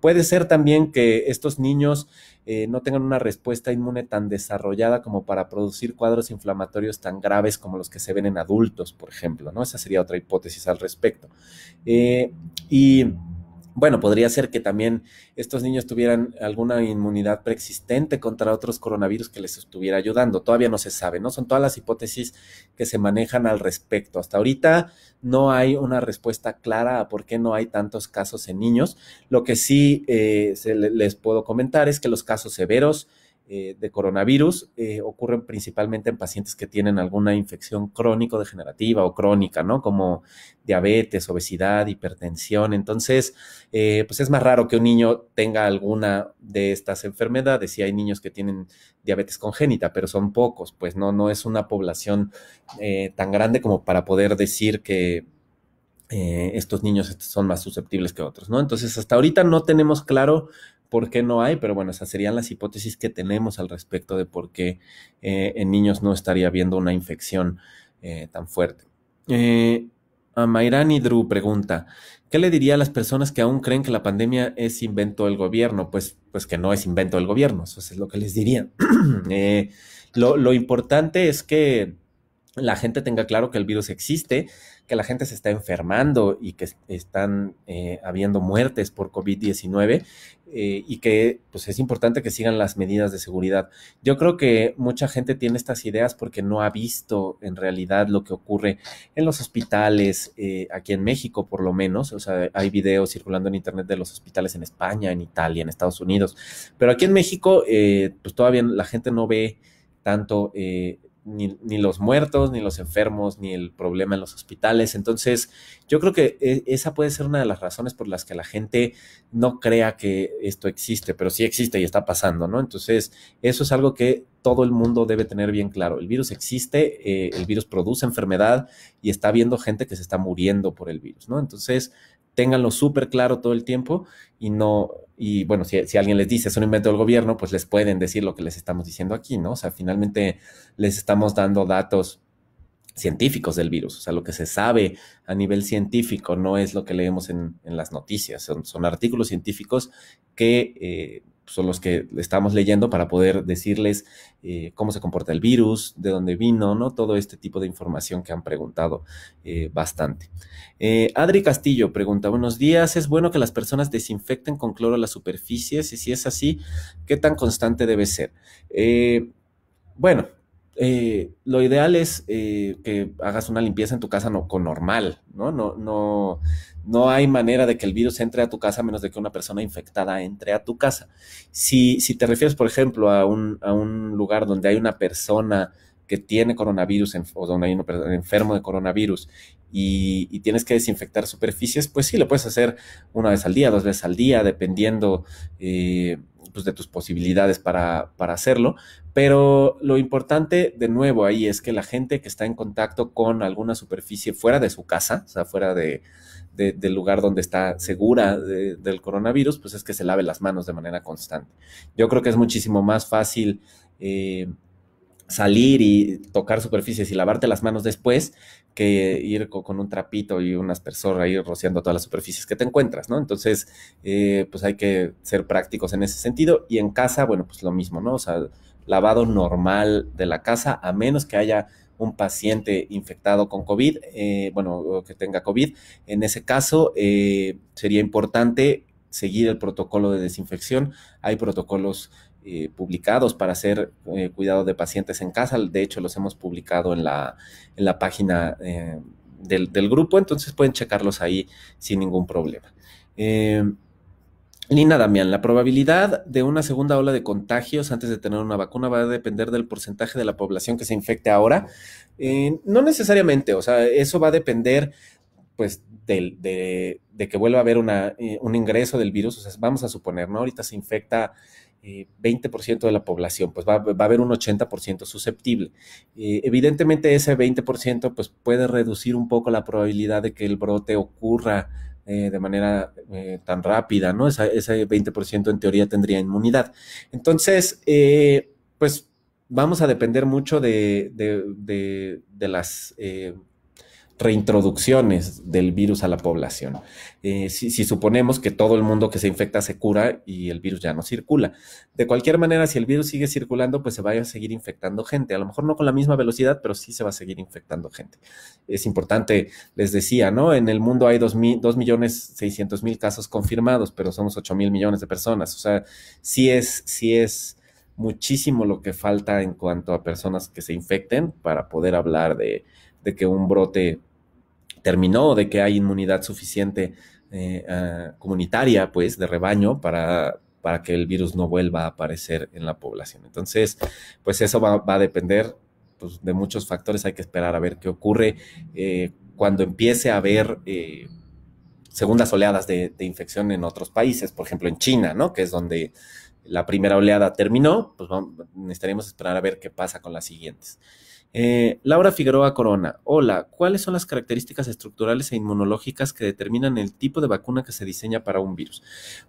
Puede ser también que estos niños eh, no tengan una respuesta inmune tan desarrollada como para producir cuadros inflamatorios tan graves como los que se ven en adultos, por ejemplo, ¿no? Esa sería otra hipótesis al respecto. Eh, y bueno, podría ser que también estos niños tuvieran alguna inmunidad preexistente contra otros coronavirus que les estuviera ayudando. Todavía no se sabe, ¿no? Son todas las hipótesis que se manejan al respecto. Hasta ahorita no hay una respuesta clara a por qué no hay tantos casos en niños. Lo que sí eh, se, les puedo comentar es que los casos severos, eh, de coronavirus eh, ocurren principalmente en pacientes que tienen alguna infección crónico-degenerativa o crónica, ¿no? Como diabetes, obesidad, hipertensión. Entonces, eh, pues es más raro que un niño tenga alguna de estas enfermedades. Si hay niños que tienen diabetes congénita, pero son pocos. Pues no, no es una población tan grande como para poder decir que, estos niños son más susceptibles que otros, ¿no? Entonces, hasta ahorita no tenemos claro por qué no hay, pero bueno, esas serían las hipótesis que tenemos al respecto de por qué eh, en niños no estaría habiendo una infección eh, tan fuerte. Eh, a y Drew pregunta, ¿qué le diría a las personas que aún creen que la pandemia es invento del gobierno? Pues, pues que no es invento del gobierno, eso es lo que les diría. Eh, lo, lo importante es que la gente tenga claro que el virus existe, que la gente se está enfermando y que están eh, habiendo muertes por COVID-19 eh, y que pues es importante que sigan las medidas de seguridad. Yo creo que mucha gente tiene estas ideas porque no ha visto en realidad lo que ocurre en los hospitales, eh, aquí en México por lo menos, o sea, hay videos circulando en internet de los hospitales en España, en Italia, en Estados Unidos, pero aquí en México pues todavía la gente no ve tanto ni, los muertos, ni los enfermos, ni el problema en los hospitales. Entonces, yo creo que e, esa puede ser una de las razones por las que la gente no crea que esto existe, pero sí existe y está pasando, ¿no? Entonces, eso es algo que todo el mundo debe tener bien claro. El virus existe, eh, el virus produce enfermedad y está viendo gente que se está muriendo por el virus, ¿no? Entonces, ténganlo súper claro todo el tiempo y no, y bueno, si, si, alguien les dice es un invento del gobierno, pues les pueden decir lo que les estamos diciendo aquí, ¿no? O sea, finalmente les estamos dando datos científicos del virus, o sea, lo que se sabe a nivel científico no es lo que leemos en, en las noticias, son, son, artículos científicos que eh, pues, son los que estamos leyendo para poder decirles eh, cómo se comporta el virus, de dónde vino, ¿no? Todo este tipo de información que han preguntado eh, bastante. Eh, Adri Castillo pregunta, buenos días, ¿es bueno que las personas desinfecten con cloro las superficies? Y si es así, ¿qué tan constante debe ser? bueno, eh, lo ideal es eh, que hagas una limpieza en tu casa no, con normal, ¿no? No, no, no hay manera de que el virus entre a tu casa menos de que una persona infectada entre a tu casa. Si, si te refieres, por ejemplo, a un, lugar donde hay una persona que tiene coronavirus o donde hay un enfermo de coronavirus y, tienes que desinfectar superficies, pues sí, lo puedes hacer una vez al día, dos veces al día, dependiendo eh, pues, de tus posibilidades para, para, hacerlo, pero lo importante de nuevo ahí es que la gente que está en contacto con alguna superficie fuera de su casa, o sea, fuera del lugar donde está segura del coronavirus, pues es que se lave las manos de manera constante. Yo creo que es muchísimo más fácil eh, salir y tocar superficies y lavarte las manos después que ir con, un trapito y un aspersor ahí rociando todas las superficies que te encuentras, ¿no? Entonces, eh, pues hay que ser prácticos en ese sentido. Y en casa, bueno, pues lo mismo, ¿no? O sea lavado normal de la casa, a menos que haya un paciente infectado con COVID, eh, bueno, que tenga COVID. En ese caso, eh, sería importante seguir el protocolo de desinfección. Hay protocolos eh, publicados para hacer cuidado de pacientes en casa. De hecho, los hemos publicado en la, página del, del, grupo, entonces pueden checarlos ahí sin ningún problema. Lina Damián, la probabilidad de una segunda ola de contagios antes de tener una vacuna va a depender del porcentaje de la población que se infecte ahora. Eh, no necesariamente, o sea, eso va a depender pues de, que vuelva a haber eh, un ingreso del virus. O sea, vamos a suponer, ¿no? Ahorita se infecta 20% eh, de la población, pues va, va a haber un 80% susceptible. evidentemente ese 20% pues puede reducir un poco la probabilidad de que el brote ocurra eh, de manera eh, tan rápida, ¿no? Esa, ese 20% en teoría tendría inmunidad. Entonces, eh, pues vamos a depender mucho de las reintroducciones del virus a la población. Eh, si, suponemos que todo el mundo que se infecta se cura y el virus ya no circula. De cualquier manera, si el virus sigue circulando, pues se va a seguir infectando gente. A lo mejor no con la misma velocidad, pero sí se va a seguir infectando gente. Es importante, les decía, ¿no? En el mundo hay 2.600.000 casos confirmados, pero somos 8.000 millones de personas. O sea, sí es, es muchísimo lo que falta en cuanto a personas que se infecten para poder hablar de, de que un brote terminó, de que hay inmunidad suficiente eh, ah, comunitaria, pues, de rebaño para, para que el virus no vuelva a aparecer en la población. Entonces, pues eso va, a depender pues, de muchos factores. Hay que esperar a ver qué ocurre eh, cuando empiece a haber eh, segundas oleadas de, infección en otros países, por ejemplo en China, ¿no? Que es donde la primera oleada terminó, pues vamos, esperar a ver qué pasa con las siguientes. Eh, Laura Figueroa Corona, hola, ¿cuáles son las características estructurales e inmunológicas que determinan el tipo de vacuna que se diseña para un virus?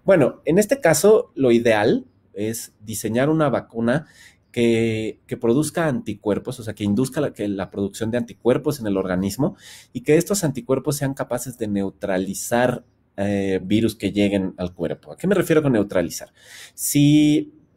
Bueno, en este caso, lo ideal es diseñar una vacuna que, produzca anticuerpos, o sea, que induzca la, producción de anticuerpos en el organismo y que estos anticuerpos sean capaces de neutralizar eh, virus que lleguen al cuerpo. ¿A qué me refiero con neutralizar?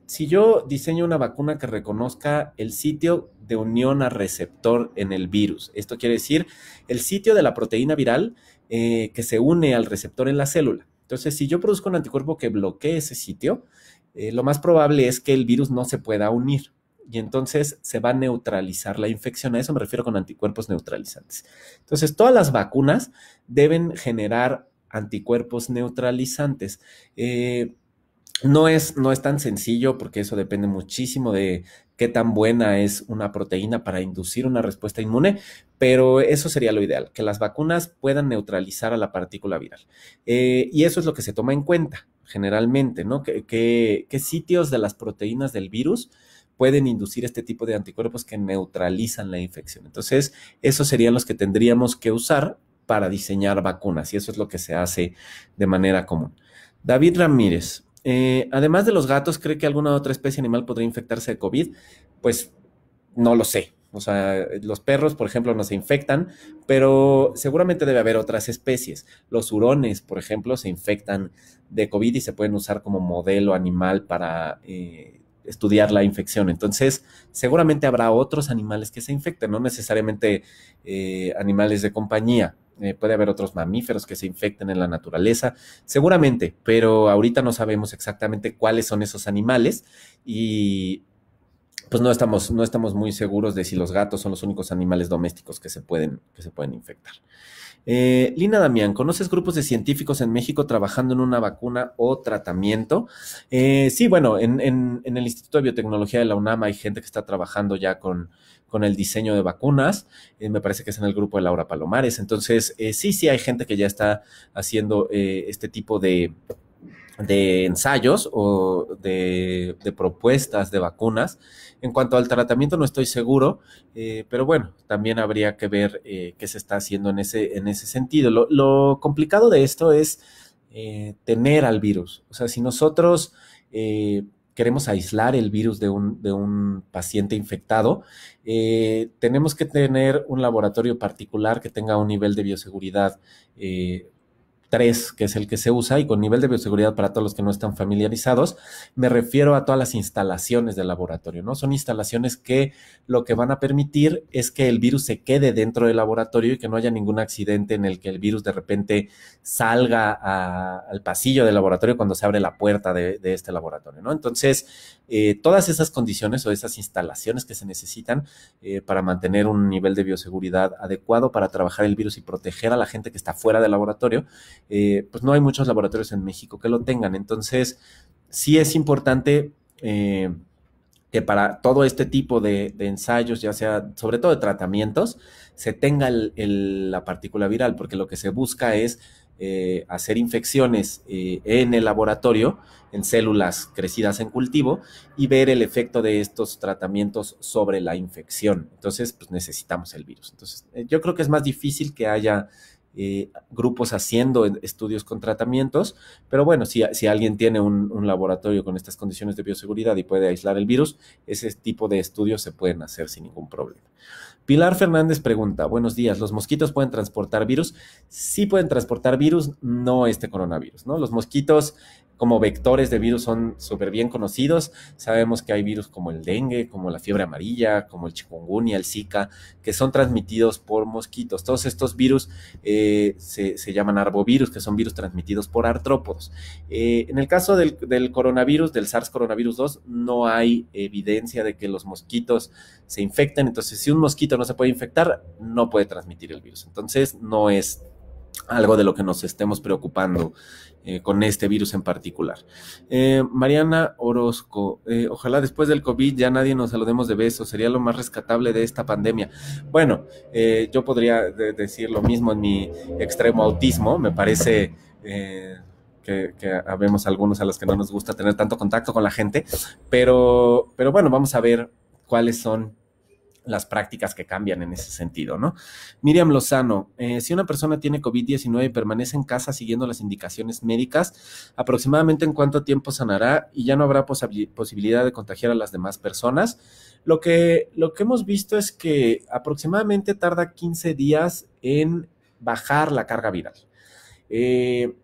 si yo diseño una vacuna que reconozca el sitio de unión a receptor en el virus. Esto quiere decir el sitio de la proteína viral eh, que se une al receptor en la célula. Entonces, si yo produzco un anticuerpo que bloquee ese sitio, eh, lo más probable es que el virus no se pueda unir y entonces se va a neutralizar la infección. A eso me refiero con anticuerpos neutralizantes. Entonces, todas las vacunas deben generar anticuerpos neutralizantes. Eh, no es, no es tan sencillo porque eso depende muchísimo de qué tan buena es una proteína para inducir una respuesta inmune, pero eso sería lo ideal, que las vacunas puedan neutralizar a la partícula viral. Eh, y eso es lo que se toma en cuenta generalmente, ¿no? ¿Qué, qué sitios de las proteínas del virus pueden inducir este tipo de anticuerpos que neutralizan la infección? Entonces, esos serían los que tendríamos que usar para diseñar vacunas y eso es lo que se hace de manera común. David Ramírez, eh, además de los gatos, ¿cree que alguna otra especie animal podría infectarse de COVID? Pues no lo sé. O sea, los perros, por ejemplo, no se infectan, pero seguramente debe haber otras especies. Los hurones, por ejemplo, se infectan de COVID y se pueden usar como modelo animal para eh, estudiar la infección. Entonces, seguramente habrá otros animales que se infecten, no necesariamente eh, animales de compañía. Eh, puede haber otros mamíferos que se infecten en la naturaleza, seguramente, pero ahorita no sabemos exactamente cuáles son esos animales y pues no estamos, no estamos muy seguros de si los gatos son los únicos animales domésticos que se pueden, que se pueden infectar. Eh, Lina Damián, ¿conoces grupos de científicos en México trabajando en una vacuna o tratamiento? Eh, sí, bueno, en, el Instituto de Biotecnología de la UNAM hay gente que está trabajando ya con, con el diseño de vacunas. Eh, me parece que es en el grupo de Laura Palomares. Entonces, sí, sí hay gente que ya está haciendo este tipo de, de ensayos o de, propuestas de vacunas. En cuanto al tratamiento no estoy seguro, eh, pero bueno, también habría que ver eh, qué se está haciendo en ese, en ese sentido. Lo, complicado de esto es eh, tener al virus. O sea, si nosotros queremos aislar el virus de un, paciente infectado, tenemos que tener un laboratorio particular que tenga un nivel de bioseguridad que es el que se usa, y con nivel de bioseguridad para todos los que no están familiarizados, me refiero a todas las instalaciones del laboratorio, ¿no? Son instalaciones que lo que van a permitir es que el virus se quede dentro del laboratorio y que no haya ningún accidente en el que el virus de repente salga al pasillo del laboratorio cuando se abre la puerta de, este laboratorio, ¿no? Entonces, eh, todas esas condiciones o esas instalaciones que se necesitan eh, para mantener un nivel de bioseguridad adecuado para trabajar el virus y proteger a la gente que está fuera del laboratorio, eh, pues no hay muchos laboratorios en México que lo tengan. Entonces, sí es importante eh, que para todo este tipo de, ensayos, ya sea sobre todo de tratamientos, se tenga la partícula viral, porque lo que se busca es eh, hacer infecciones en el laboratorio, en células crecidas en cultivo, y ver el efecto de estos tratamientos sobre la infección. Entonces, pues, necesitamos el virus. Entonces, yo creo que es más difícil que haya eh, grupos haciendo estudios con tratamientos, pero bueno, si, alguien tiene un, un, laboratorio con estas condiciones de bioseguridad y puede aislar el virus, ese tipo de estudios se pueden hacer sin ningún problema. Pilar Fernández pregunta, buenos días, ¿los mosquitos pueden transportar virus? Sí pueden transportar virus, no este coronavirus, ¿no? Los mosquitos como vectores de virus son súper bien conocidos. Sabemos que hay virus como el dengue, como la fiebre amarilla, como el chikungunya, el zika, que son transmitidos por mosquitos. Todos estos virus eh, se, llaman arbovirus, que son virus transmitidos por artrópodos. Eh, en el caso del, coronavirus, del SARS coronavirus 2, no hay evidencia de que los mosquitos se infecten. Entonces, si un mosquito no se puede infectar, no puede transmitir el virus. Entonces, no es algo de lo que nos estemos preocupando eh, con este virus en particular. Eh, Mariana Orozco, eh, ojalá después del COVID ya nadie nos saludemos de besos, sería lo más rescatable de esta pandemia. Bueno, yo podría decir lo mismo en mi extremo autismo, me parece... que, habemos algunos a los que no nos gusta tener tanto contacto con la gente, pero, pero bueno, vamos a ver cuáles son las prácticas que cambian en ese sentido, ¿no? Miriam Lozano, eh, si una persona tiene COVID-19 y permanece en casa siguiendo las indicaciones médicas, aproximadamente en cuánto tiempo sanará y ya no habrá posibilidad de contagiar a las demás personas. Lo que, lo que hemos visto es que aproximadamente tarda 15 días en bajar la carga viral. Eh,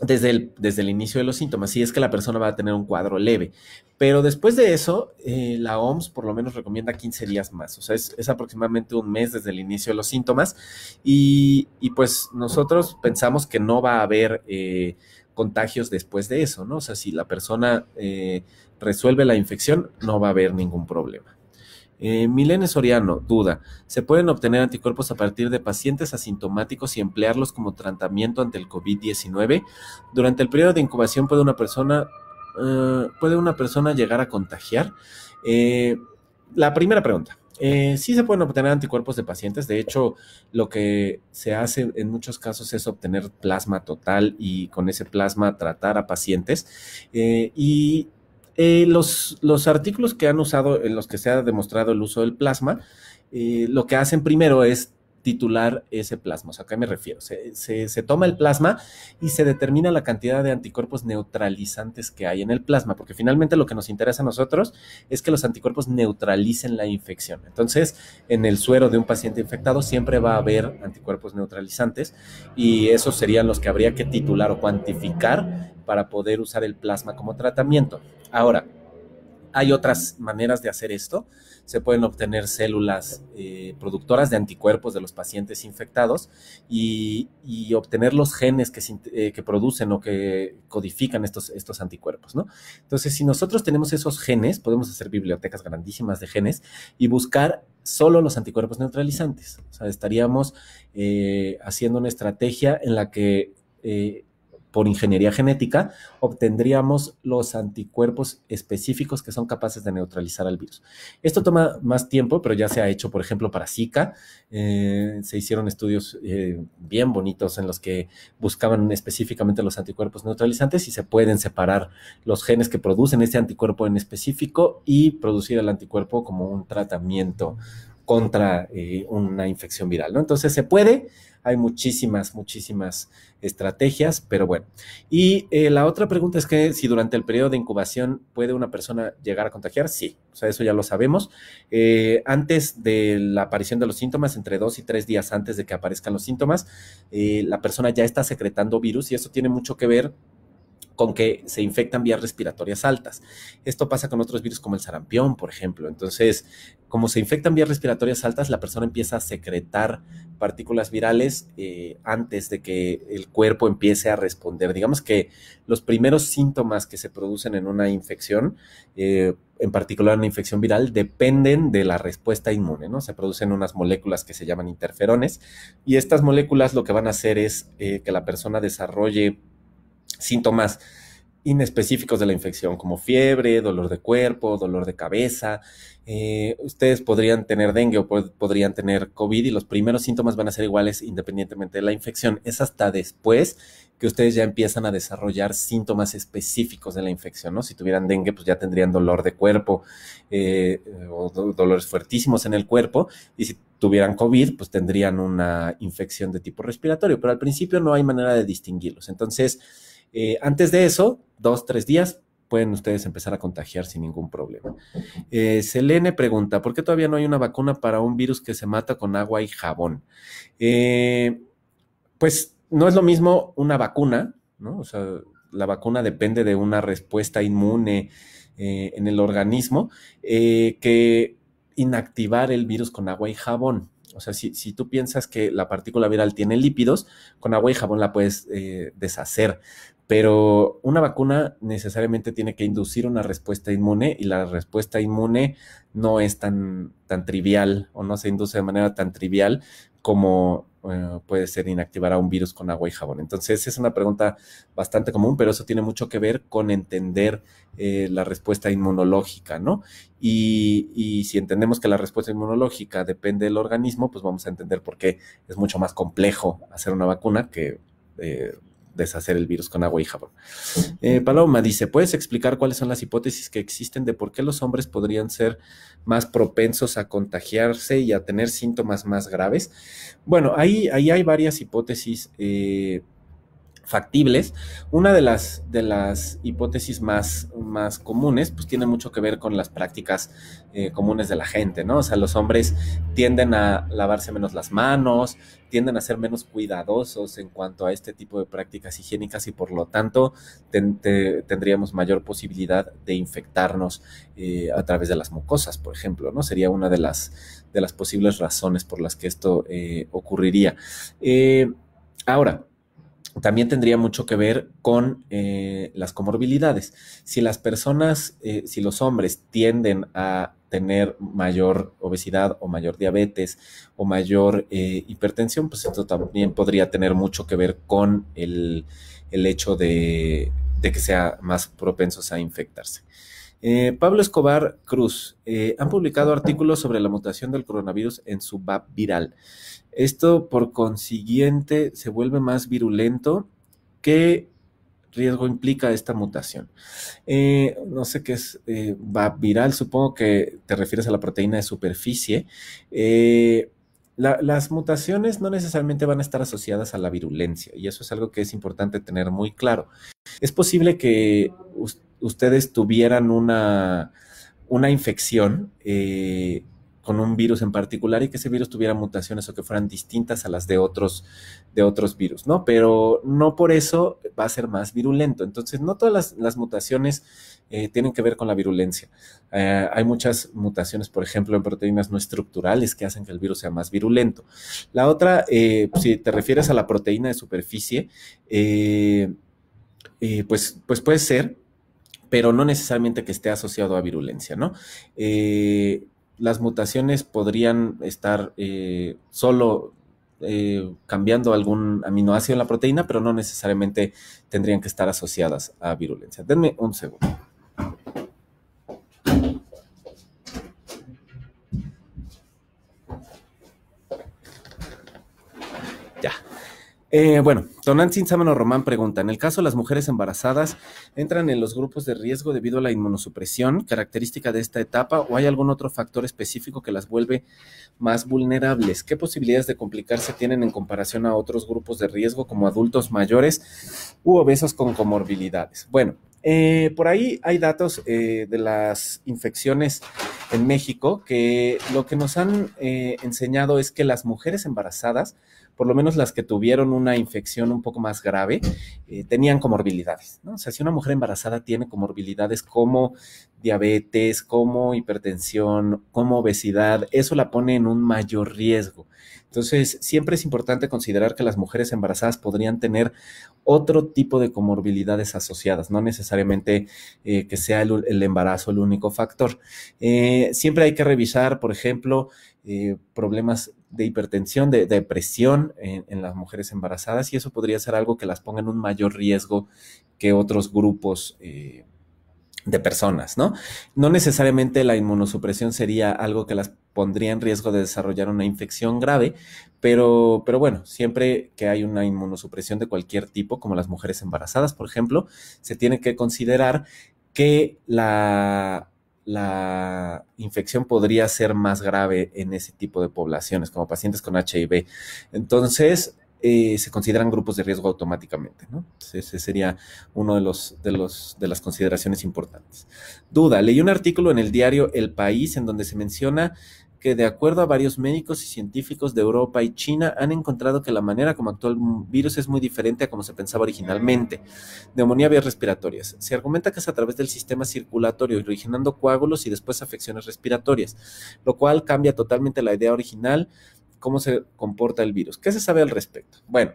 desde el, desde el, inicio de los síntomas, si es que la persona va a tener un cuadro leve. Pero después de eso, eh, la OMS por lo menos recomienda 15 días más, o sea, es, aproximadamente un mes desde el inicio de los síntomas y, pues nosotros pensamos que no va a haber eh, contagios después de eso, ¿no? O sea, si la persona eh, resuelve la infección, no va a haber ningún problema. Eh, Milene Soriano, duda. ¿Se pueden obtener anticuerpos a partir de pacientes asintomáticos y emplearlos como tratamiento ante el COVID-19? Durante el periodo de incubación puede una persona eh, puede una persona llegar a contagiar? Eh, la primera pregunta. si eh, sí se pueden obtener anticuerpos de pacientes. De hecho, lo que se hace en muchos casos es obtener plasma total y con ese plasma tratar a pacientes. y los, los, artículos que han usado, en los que se ha demostrado el uso del plasma, lo que hacen primero es titular ese plasma. O sea, ¿a qué me refiero? Se, se, toma el plasma y se determina la cantidad de anticuerpos neutralizantes que hay en el plasma, porque finalmente lo que nos interesa a nosotros es que los anticuerpos neutralicen la infección. Entonces, en el suero de un paciente infectado siempre va a haber anticuerpos neutralizantes y esos serían los que habría que titular o cuantificar para poder usar el plasma como tratamiento. Ahora, hay otras maneras de hacer esto se pueden obtener células eh, productoras de anticuerpos de los pacientes infectados y, obtener los genes eh, que, producen o que codifican estos, estos anticuerpos, ¿no? Entonces, si nosotros tenemos esos genes, podemos hacer bibliotecas grandísimas de genes y buscar solo los anticuerpos neutralizantes. O sea, estaríamos eh, haciendo una estrategia en la que por ingeniería genética, obtendríamos los anticuerpos específicos que son capaces de neutralizar al virus. Esto toma más tiempo, pero ya se ha hecho, por ejemplo, para Zika. Eh, se hicieron estudios eh, bien bonitos en los que buscaban específicamente los anticuerpos neutralizantes y se pueden separar los genes que producen ese anticuerpo en específico y producir el anticuerpo como un tratamiento contra eh, una infección viral, ¿no? Entonces se puede, hay muchísimas, muchísimas estrategias, pero bueno. Y eh, la otra pregunta es que si durante el periodo de incubación puede una persona llegar a contagiar, sí, o sea, eso ya lo sabemos. Eh, antes de la aparición de los síntomas, entre dos y tres días antes de que aparezcan los síntomas, la persona ya está secretando virus y eso tiene mucho que ver con que se infectan vías respiratorias altas. Esto pasa con otros virus como el sarampión, por ejemplo. Entonces, como se infectan vías respiratorias altas, la persona empieza a secretar partículas virales eh, antes de que el cuerpo empiece a responder. Digamos que los primeros síntomas que se producen en una infección, eh, en particular en una infección viral, dependen de la respuesta inmune, ¿no? Se producen unas moléculas que se llaman interferones y estas moléculas lo que van a hacer es eh, que la persona desarrolle síntomas inespecíficos de la infección, como fiebre, dolor de cuerpo, dolor de cabeza. Eh, ustedes podrían tener dengue o podrían tener COVID y los primeros síntomas van a ser iguales independientemente de la infección. Es hasta después que ustedes ya empiezan a desarrollar síntomas específicos de la infección, ¿no? Si tuvieran dengue, pues ya tendrían dolor de cuerpo eh, o dolores fuertísimos en el cuerpo. Y si tuvieran COVID, pues tendrían una infección de tipo respiratorio. Pero al principio no hay manera de distinguirlos. Entonces, eh, antes de eso, dos, tres días, pueden ustedes empezar a contagiar sin ningún problema. Eh, Selene pregunta, ¿por qué todavía no hay una vacuna para un virus que se mata con agua y jabón? Eh, pues no es lo mismo una vacuna, ¿no? O sea, la vacuna depende de una respuesta inmune en el organismo que inactivar el virus con agua y jabón. O sea, si, tú piensas que la partícula viral tiene lípidos, con agua y jabón la puedes deshacer pero una vacuna necesariamente tiene que inducir una respuesta inmune y la respuesta inmune no es tan, tan trivial o no se induce de manera tan trivial como eh, puede ser inactivar a un virus con agua y jabón. Entonces es una pregunta bastante común, pero eso tiene mucho que ver con entender eh, la respuesta inmunológica, ¿no? Y, y, si entendemos que la respuesta inmunológica depende del organismo, pues vamos a entender por qué es mucho más complejo hacer una vacuna que eh, deshacer el virus con agua y jabón. Eh, Paloma dice, ¿puedes explicar cuáles son las hipótesis que existen de por qué los hombres podrían ser más propensos a contagiarse y a tener síntomas más graves? Bueno, ahí, ahí hay varias hipótesis. Eh, factibles. Una de las, de las hipótesis más, más comunes, pues tiene mucho que ver con las prácticas eh, comunes de la gente, ¿no? O sea, los hombres tienden a lavarse menos las manos, tienden a ser menos cuidadosos en cuanto a este tipo de prácticas higiénicas y por lo tanto tendríamos mayor posibilidad de infectarnos eh, a través de las mucosas, por ejemplo, ¿no? Sería una de las, de las posibles razones por las que esto eh, ocurriría. ahora, también tendría mucho que ver con eh, las comorbilidades. Si las personas, eh, si los hombres tienden a tener mayor obesidad o mayor diabetes o mayor eh, hipertensión, pues esto también podría tener mucho que ver con el, el hecho de, que sea más propensos a infectarse. Eh, Pablo Escobar Cruz, eh, han publicado artículos sobre la mutación del coronavirus en su VAP viral. Esto, por consiguiente, se vuelve más virulento. ¿Qué riesgo implica esta mutación? Eh, no sé qué es VAP viral, supongo que te refieres a la proteína de superficie. las mutaciones no necesariamente van a estar asociadas a la virulencia y eso es algo que es importante tener muy claro. Es posible que usted ustedes tuvieran una, una infección eh, con un virus en particular y que ese virus tuviera mutaciones o que fueran distintas a las de otros, de otros virus, ¿no? Pero no por eso va a ser más virulento. Entonces, no todas las, mutaciones eh, tienen que ver con la virulencia. Eh, hay muchas mutaciones, por ejemplo, en proteínas no estructurales que hacen que el virus sea más virulento. La otra, si te refieres a la proteína de superficie, pues, pues, puede ser pero no necesariamente que esté asociado a virulencia, ¿no? Eh, las mutaciones podrían estar eh, solo eh, cambiando algún aminoácido en la proteína, pero no necesariamente tendrían que estar asociadas a virulencia. Denme un segundo. Eh, bueno, Tonantzin Sámano Román pregunta, en el caso de las mujeres embarazadas, ¿entran en los grupos de riesgo debido a la inmunosupresión, característica de esta etapa, o hay algún otro factor específico que las vuelve más vulnerables? ¿Qué posibilidades de complicarse tienen en comparación a otros grupos de riesgo como adultos mayores u obesos con comorbilidades? Bueno, eh, por ahí hay datos eh, de las infecciones en México que lo que nos han enseñado es que las mujeres embarazadas, por lo menos las que tuvieron una infección un poco más grave, eh, tenían comorbilidades. ¿no? O sea, si una mujer embarazada tiene comorbilidades como diabetes, como hipertensión, como obesidad, eso la pone en un mayor riesgo. Entonces, siempre es importante considerar que las mujeres embarazadas podrían tener otro tipo de comorbilidades asociadas, no necesariamente eh, que sea el, embarazo el único factor. Eh, siempre hay que revisar, por ejemplo, problemas de hipertensión, de, depresión en, las mujeres embarazadas y eso podría ser algo que las ponga en un mayor riesgo que otros grupos eh, de personas, ¿no? No necesariamente la inmunosupresión sería algo que las pondría en riesgo de desarrollar una infección grave, pero, pero bueno, siempre que hay una inmunosupresión de cualquier tipo, como las mujeres embarazadas, por ejemplo, se tiene que considerar que la la infección podría ser más grave en ese tipo de poblaciones, como pacientes con HIV. Entonces, eh, se consideran grupos de riesgo automáticamente, ¿no? Ese sería uno de los, de los de las consideraciones importantes. Duda, leí un artículo en el diario El País en donde se menciona que de acuerdo a varios médicos y científicos de Europa y China han encontrado que la manera como actúa el virus es muy diferente a como se pensaba originalmente. Neumonía vías respiratorias. Se argumenta que es a través del sistema circulatorio, originando coágulos y después afecciones respiratorias, lo cual cambia totalmente la idea original, cómo se comporta el virus. ¿Qué se sabe al respecto? Bueno,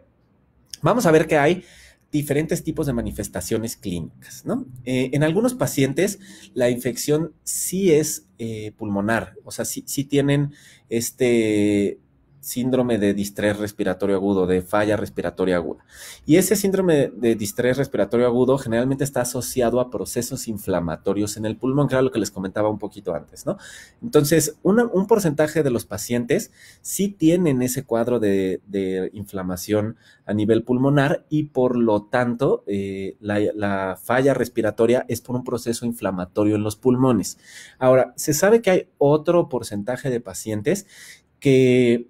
vamos a ver qué hay diferentes tipos de manifestaciones clínicas. ¿no? Eh, en algunos pacientes la infección sí es eh, pulmonar, o sea, sí tienen este síndrome de distrés respiratorio agudo, de falla respiratoria aguda. Y ese síndrome de distrés respiratorio agudo generalmente está asociado a procesos inflamatorios en el pulmón, que era lo que les comentaba un poquito antes, ¿no? Entonces, un porcentaje de los pacientes sí tienen ese cuadro de, inflamación a nivel pulmonar y por lo tanto eh, la, la falla respiratoria es por un proceso inflamatorio en los pulmones. Ahora, se sabe que hay otro porcentaje de pacientes que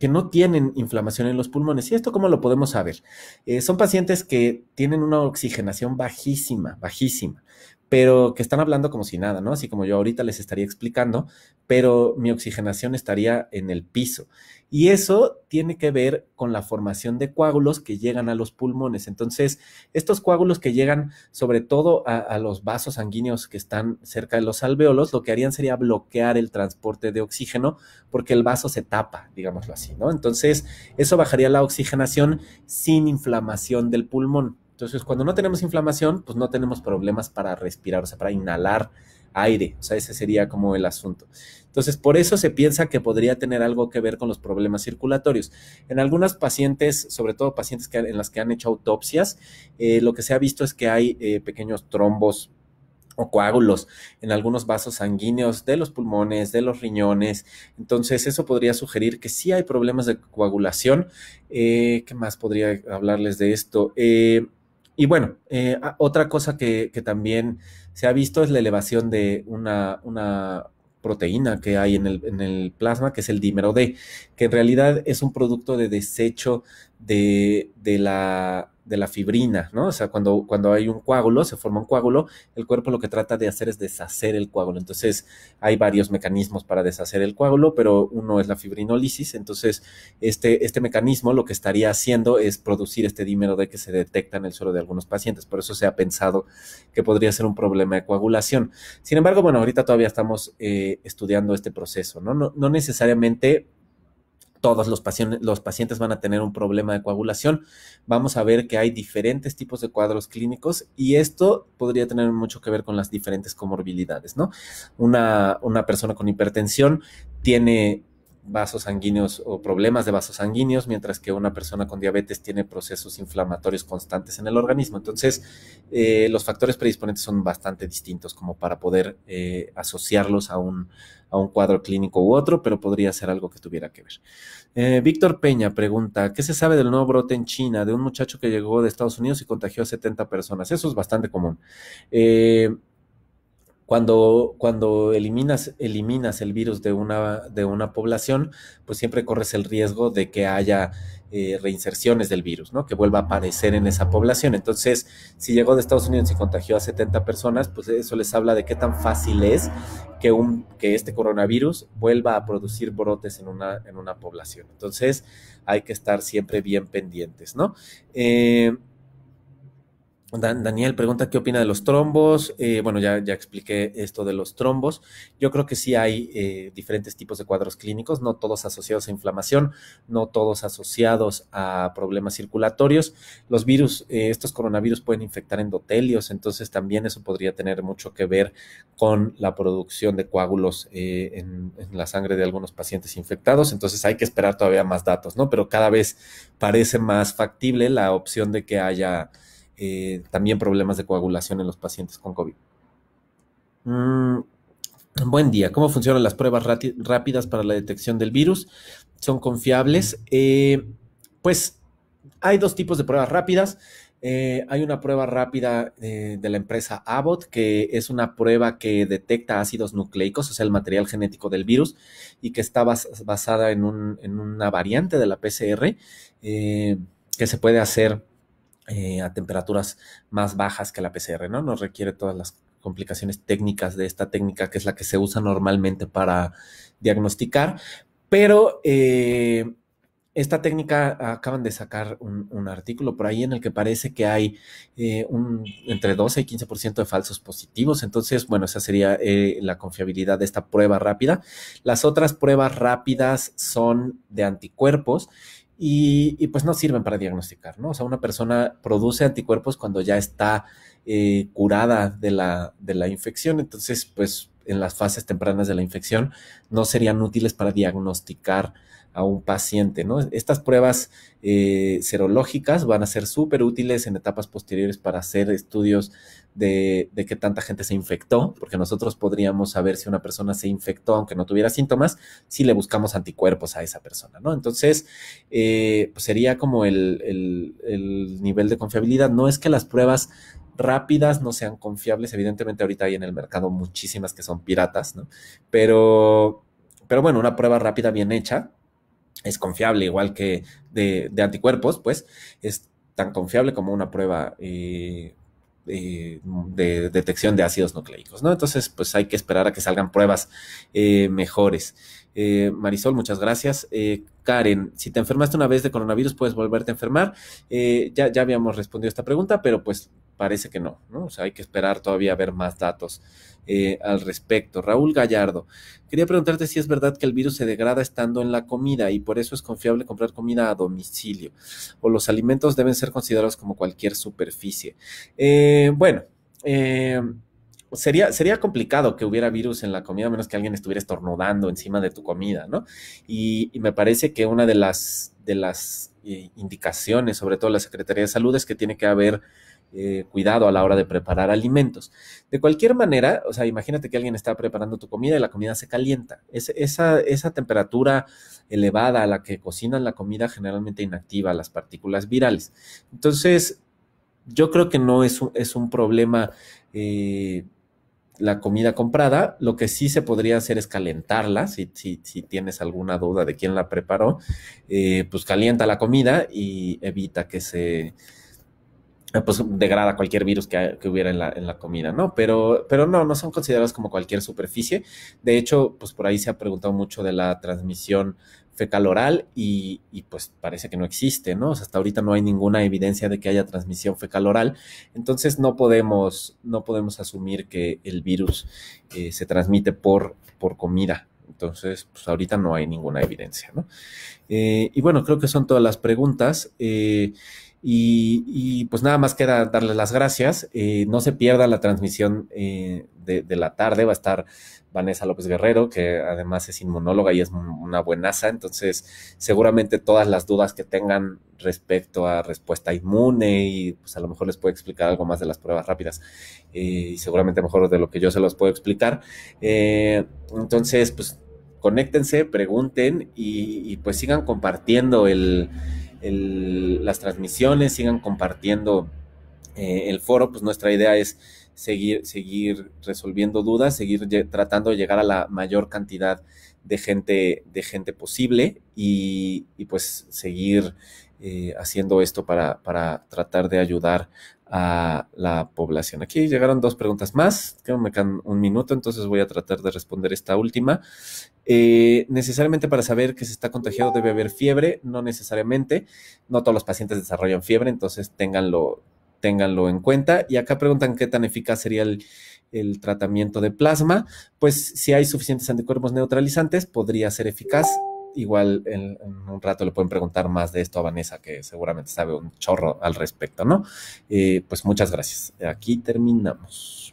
que no tienen inflamación en los pulmones. ¿Y esto cómo lo podemos saber? Eh, son pacientes que tienen una oxigenación bajísima, bajísima, pero que están hablando como si nada, ¿no? Así como yo ahorita les estaría explicando, pero mi oxigenación estaría en el piso. Y eso tiene que ver con la formación de coágulos que llegan a los pulmones. Entonces, estos coágulos que llegan sobre todo a, los vasos sanguíneos que están cerca de los alveolos, lo que harían sería bloquear el transporte de oxígeno porque el vaso se tapa, digámoslo así, ¿no? Entonces, eso bajaría la oxigenación sin inflamación del pulmón. Entonces, cuando no tenemos inflamación, pues no tenemos problemas para respirar, o sea, para inhalar aire. O sea, ese sería como el asunto. Entonces, por eso se piensa que podría tener algo que ver con los problemas circulatorios. En algunas pacientes, sobre todo pacientes en las que han hecho autopsias, eh, lo que se ha visto es que hay eh, pequeños trombos o coágulos en algunos vasos sanguíneos de los pulmones, de los riñones. Entonces, eso podría sugerir que sí hay problemas de coagulación. Eh, ¿Qué más podría hablarles de esto? Y bueno, eh, otra cosa que, también se ha visto es la elevación de una, proteína que hay en el, en el, plasma, que es el dímero D, que en realidad es un producto de desecho de la de la fibrina, ¿no? O sea, cuando, cuando hay un coágulo, se forma un coágulo, el cuerpo lo que trata de hacer es deshacer el coágulo. Entonces, hay varios mecanismos para deshacer el coágulo, pero uno es la fibrinolisis. Entonces, este, este mecanismo lo que estaría haciendo es producir este dímero de que se detecta en el suelo de algunos pacientes. Por eso se ha pensado que podría ser un problema de coagulación. Sin embargo, bueno, ahorita todavía estamos eh, estudiando este proceso, ¿no? No, no necesariamente todos los, pacientes, los pacientes van a tener un problema de coagulación. Vamos a ver que hay diferentes tipos de cuadros clínicos y esto podría tener mucho que ver con las diferentes comorbilidades, ¿no? Una, una persona con hipertensión tiene vasos sanguíneos o problemas de vasos sanguíneos, mientras que una persona con diabetes tiene procesos inflamatorios constantes en el organismo. Entonces, eh, los factores predisponentes son bastante distintos como para poder eh, asociarlos a un, cuadro clínico u otro, pero podría ser algo que tuviera que ver. Eh, Víctor Peña pregunta, ¿qué se sabe del nuevo brote en China de un muchacho que llegó de Estados Unidos y contagió a 70 personas? Eso es bastante común. Cuando, cuando eliminas, eliminas el virus de una, de una población, pues siempre corres el riesgo de que haya eh, reinserciones del virus, ¿no? Que vuelva a aparecer en esa población. Entonces, si llegó de Estados Unidos y contagió a 70 personas, pues eso les habla de qué tan fácil es que, un, que este coronavirus vuelva a producir brotes en una, en una población. Entonces, hay que estar siempre bien pendientes, ¿no? Eh, Daniel pregunta qué opina de los trombos. Eh, bueno, ya, ya, expliqué esto de los trombos. Yo creo que sí hay eh, diferentes tipos de cuadros clínicos, no todos asociados a inflamación, no todos asociados a problemas circulatorios. Los virus, eh, estos coronavirus pueden infectar endotelios, entonces también eso podría tener mucho que ver con la producción de coágulos en, en la sangre de algunos pacientes infectados. Entonces hay que esperar todavía más datos, ¿no? Pero cada vez parece más factible la opción de que haya eh, también problemas de coagulación en los pacientes con COVID. Mm, buen día. ¿Cómo funcionan las pruebas rápidas para la detección del virus? ¿Son confiables? Eh, pues hay dos tipos de pruebas rápidas. Eh, hay una prueba rápida de la empresa Abbott, que es una prueba que detecta ácidos nucleicos, o sea, el material genético del virus, y que está basada en, una variante de la PCR que se puede hacer eh, a temperaturas más bajas que la PCR, ¿no? Nos requiere todas las complicaciones técnicas de esta técnica, que es la que se usa normalmente para diagnosticar, pero eh, esta técnica acaban de sacar un, artículo por ahí en el que parece que hay eh, un, entre 12 y 15% de falsos positivos. Entonces, bueno, esa sería la confiabilidad de esta prueba rápida. Las otras pruebas rápidas son de anticuerpos y, pues no sirven para diagnosticar, ¿no? O sea, una persona produce anticuerpos cuando ya está eh, curada de la, de la infección, entonces pues en las fases tempranas de la infección no serían útiles para diagnosticar a un paciente. ¿no? Estas pruebas eh, serológicas van a ser súper útiles en etapas posteriores para hacer estudios de, de, qué tanta gente se infectó, porque nosotros podríamos saber si una persona se infectó aunque no tuviera síntomas, si le buscamos anticuerpos a esa persona. ¿no? Entonces, eh, pues sería como el, el nivel de confiabilidad. No es que las pruebas rápidas no sean confiables, evidentemente ahorita hay en el mercado muchísimas que son piratas, ¿no? Pero, pero bueno, una prueba rápida bien hecha es confiable, igual que de, anticuerpos, pues es tan confiable como una prueba eh, eh, de detección de ácidos nucleicos, ¿no? Entonces, pues hay que esperar a que salgan pruebas eh, mejores. Marisol, muchas gracias. Karen, si te enfermaste una vez de coronavirus, puedes volverte a enfermar. ya, ya habíamos respondido esta pregunta, pero pues parece que no, ¿no? O sea, hay que esperar todavía a ver más datos. Eh, al respecto. Raúl Gallardo, quería preguntarte si es verdad que el virus se degrada estando en la comida y por eso es confiable comprar comida a domicilio o los alimentos deben ser considerados como cualquier superficie. Eh, bueno, eh, Sería, sería, complicado que hubiera virus en la comida, a menos que alguien estuviera estornudando encima de tu comida, ¿no? Y, me parece que una de las, de las indicaciones, sobre todo la Secretaría de Salud, es que tiene que haber eh, cuidado a la hora de preparar alimentos. De cualquier manera, o sea, imagínate que alguien está preparando tu comida y la comida se calienta. esa, temperatura elevada a la que cocinan la comida generalmente inactiva las partículas virales. Entonces, yo creo que no es un, problema eh, la comida comprada. Lo que sí se podría hacer es calentarla. Si, tienes alguna duda de quién la preparó, eh, pues calienta la comida y evita que se Ah, pues degrada cualquier virus que, hubiera en la, comida, ¿no? Pero, pero no, no son considerados como cualquier superficie. De hecho, pues por ahí se ha preguntado mucho de la transmisión fecal oral y, pues parece que no existe, ¿no? O sea, hasta ahorita no hay ninguna evidencia de que haya transmisión fecal oral, entonces no podemos, no podemos asumir que el virus eh, se transmite por, por comida. Entonces, pues ahorita no hay ninguna evidencia, ¿no? Eh, y bueno, creo que son todas las preguntas. Eh, y, pues nada más queda darles las gracias. Eh, no se pierda la transmisión eh, de, la tarde. Va a estar Vanessa López Guerrero, que además es inmunóloga y es una buenaza. Entonces, seguramente todas las dudas que tengan respecto a respuesta inmune y pues a lo mejor les puede explicar algo más de las pruebas rápidas eh, y seguramente mejor de lo que yo se los puedo explicar. entonces, pues conéctense, pregunten y pues sigan compartiendo el las transmisiones, sigan compartiendo eh, el foro, pues nuestra idea es seguir, seguir resolviendo dudas, seguir tratando de llegar a la mayor cantidad de gente, de gente posible y, pues seguir eh, haciendo esto para, para, tratar de ayudar a la población. Aquí llegaron dos preguntas más, que me quedan un minuto, entonces voy a tratar de responder esta última. Eh, necesariamente para saber que se está contagiado debe haber fiebre, no necesariamente, no todos los pacientes desarrollan fiebre, entonces ténganlo, ténganlo en cuenta. Y acá preguntan qué tan eficaz sería el, el tratamiento de plasma, pues si hay suficientes anticuerpos neutralizantes podría ser eficaz igual en, un rato le pueden preguntar más de esto a Vanessa, que seguramente sabe un chorro al respecto, ¿no? Eh, pues muchas gracias. Aquí terminamos.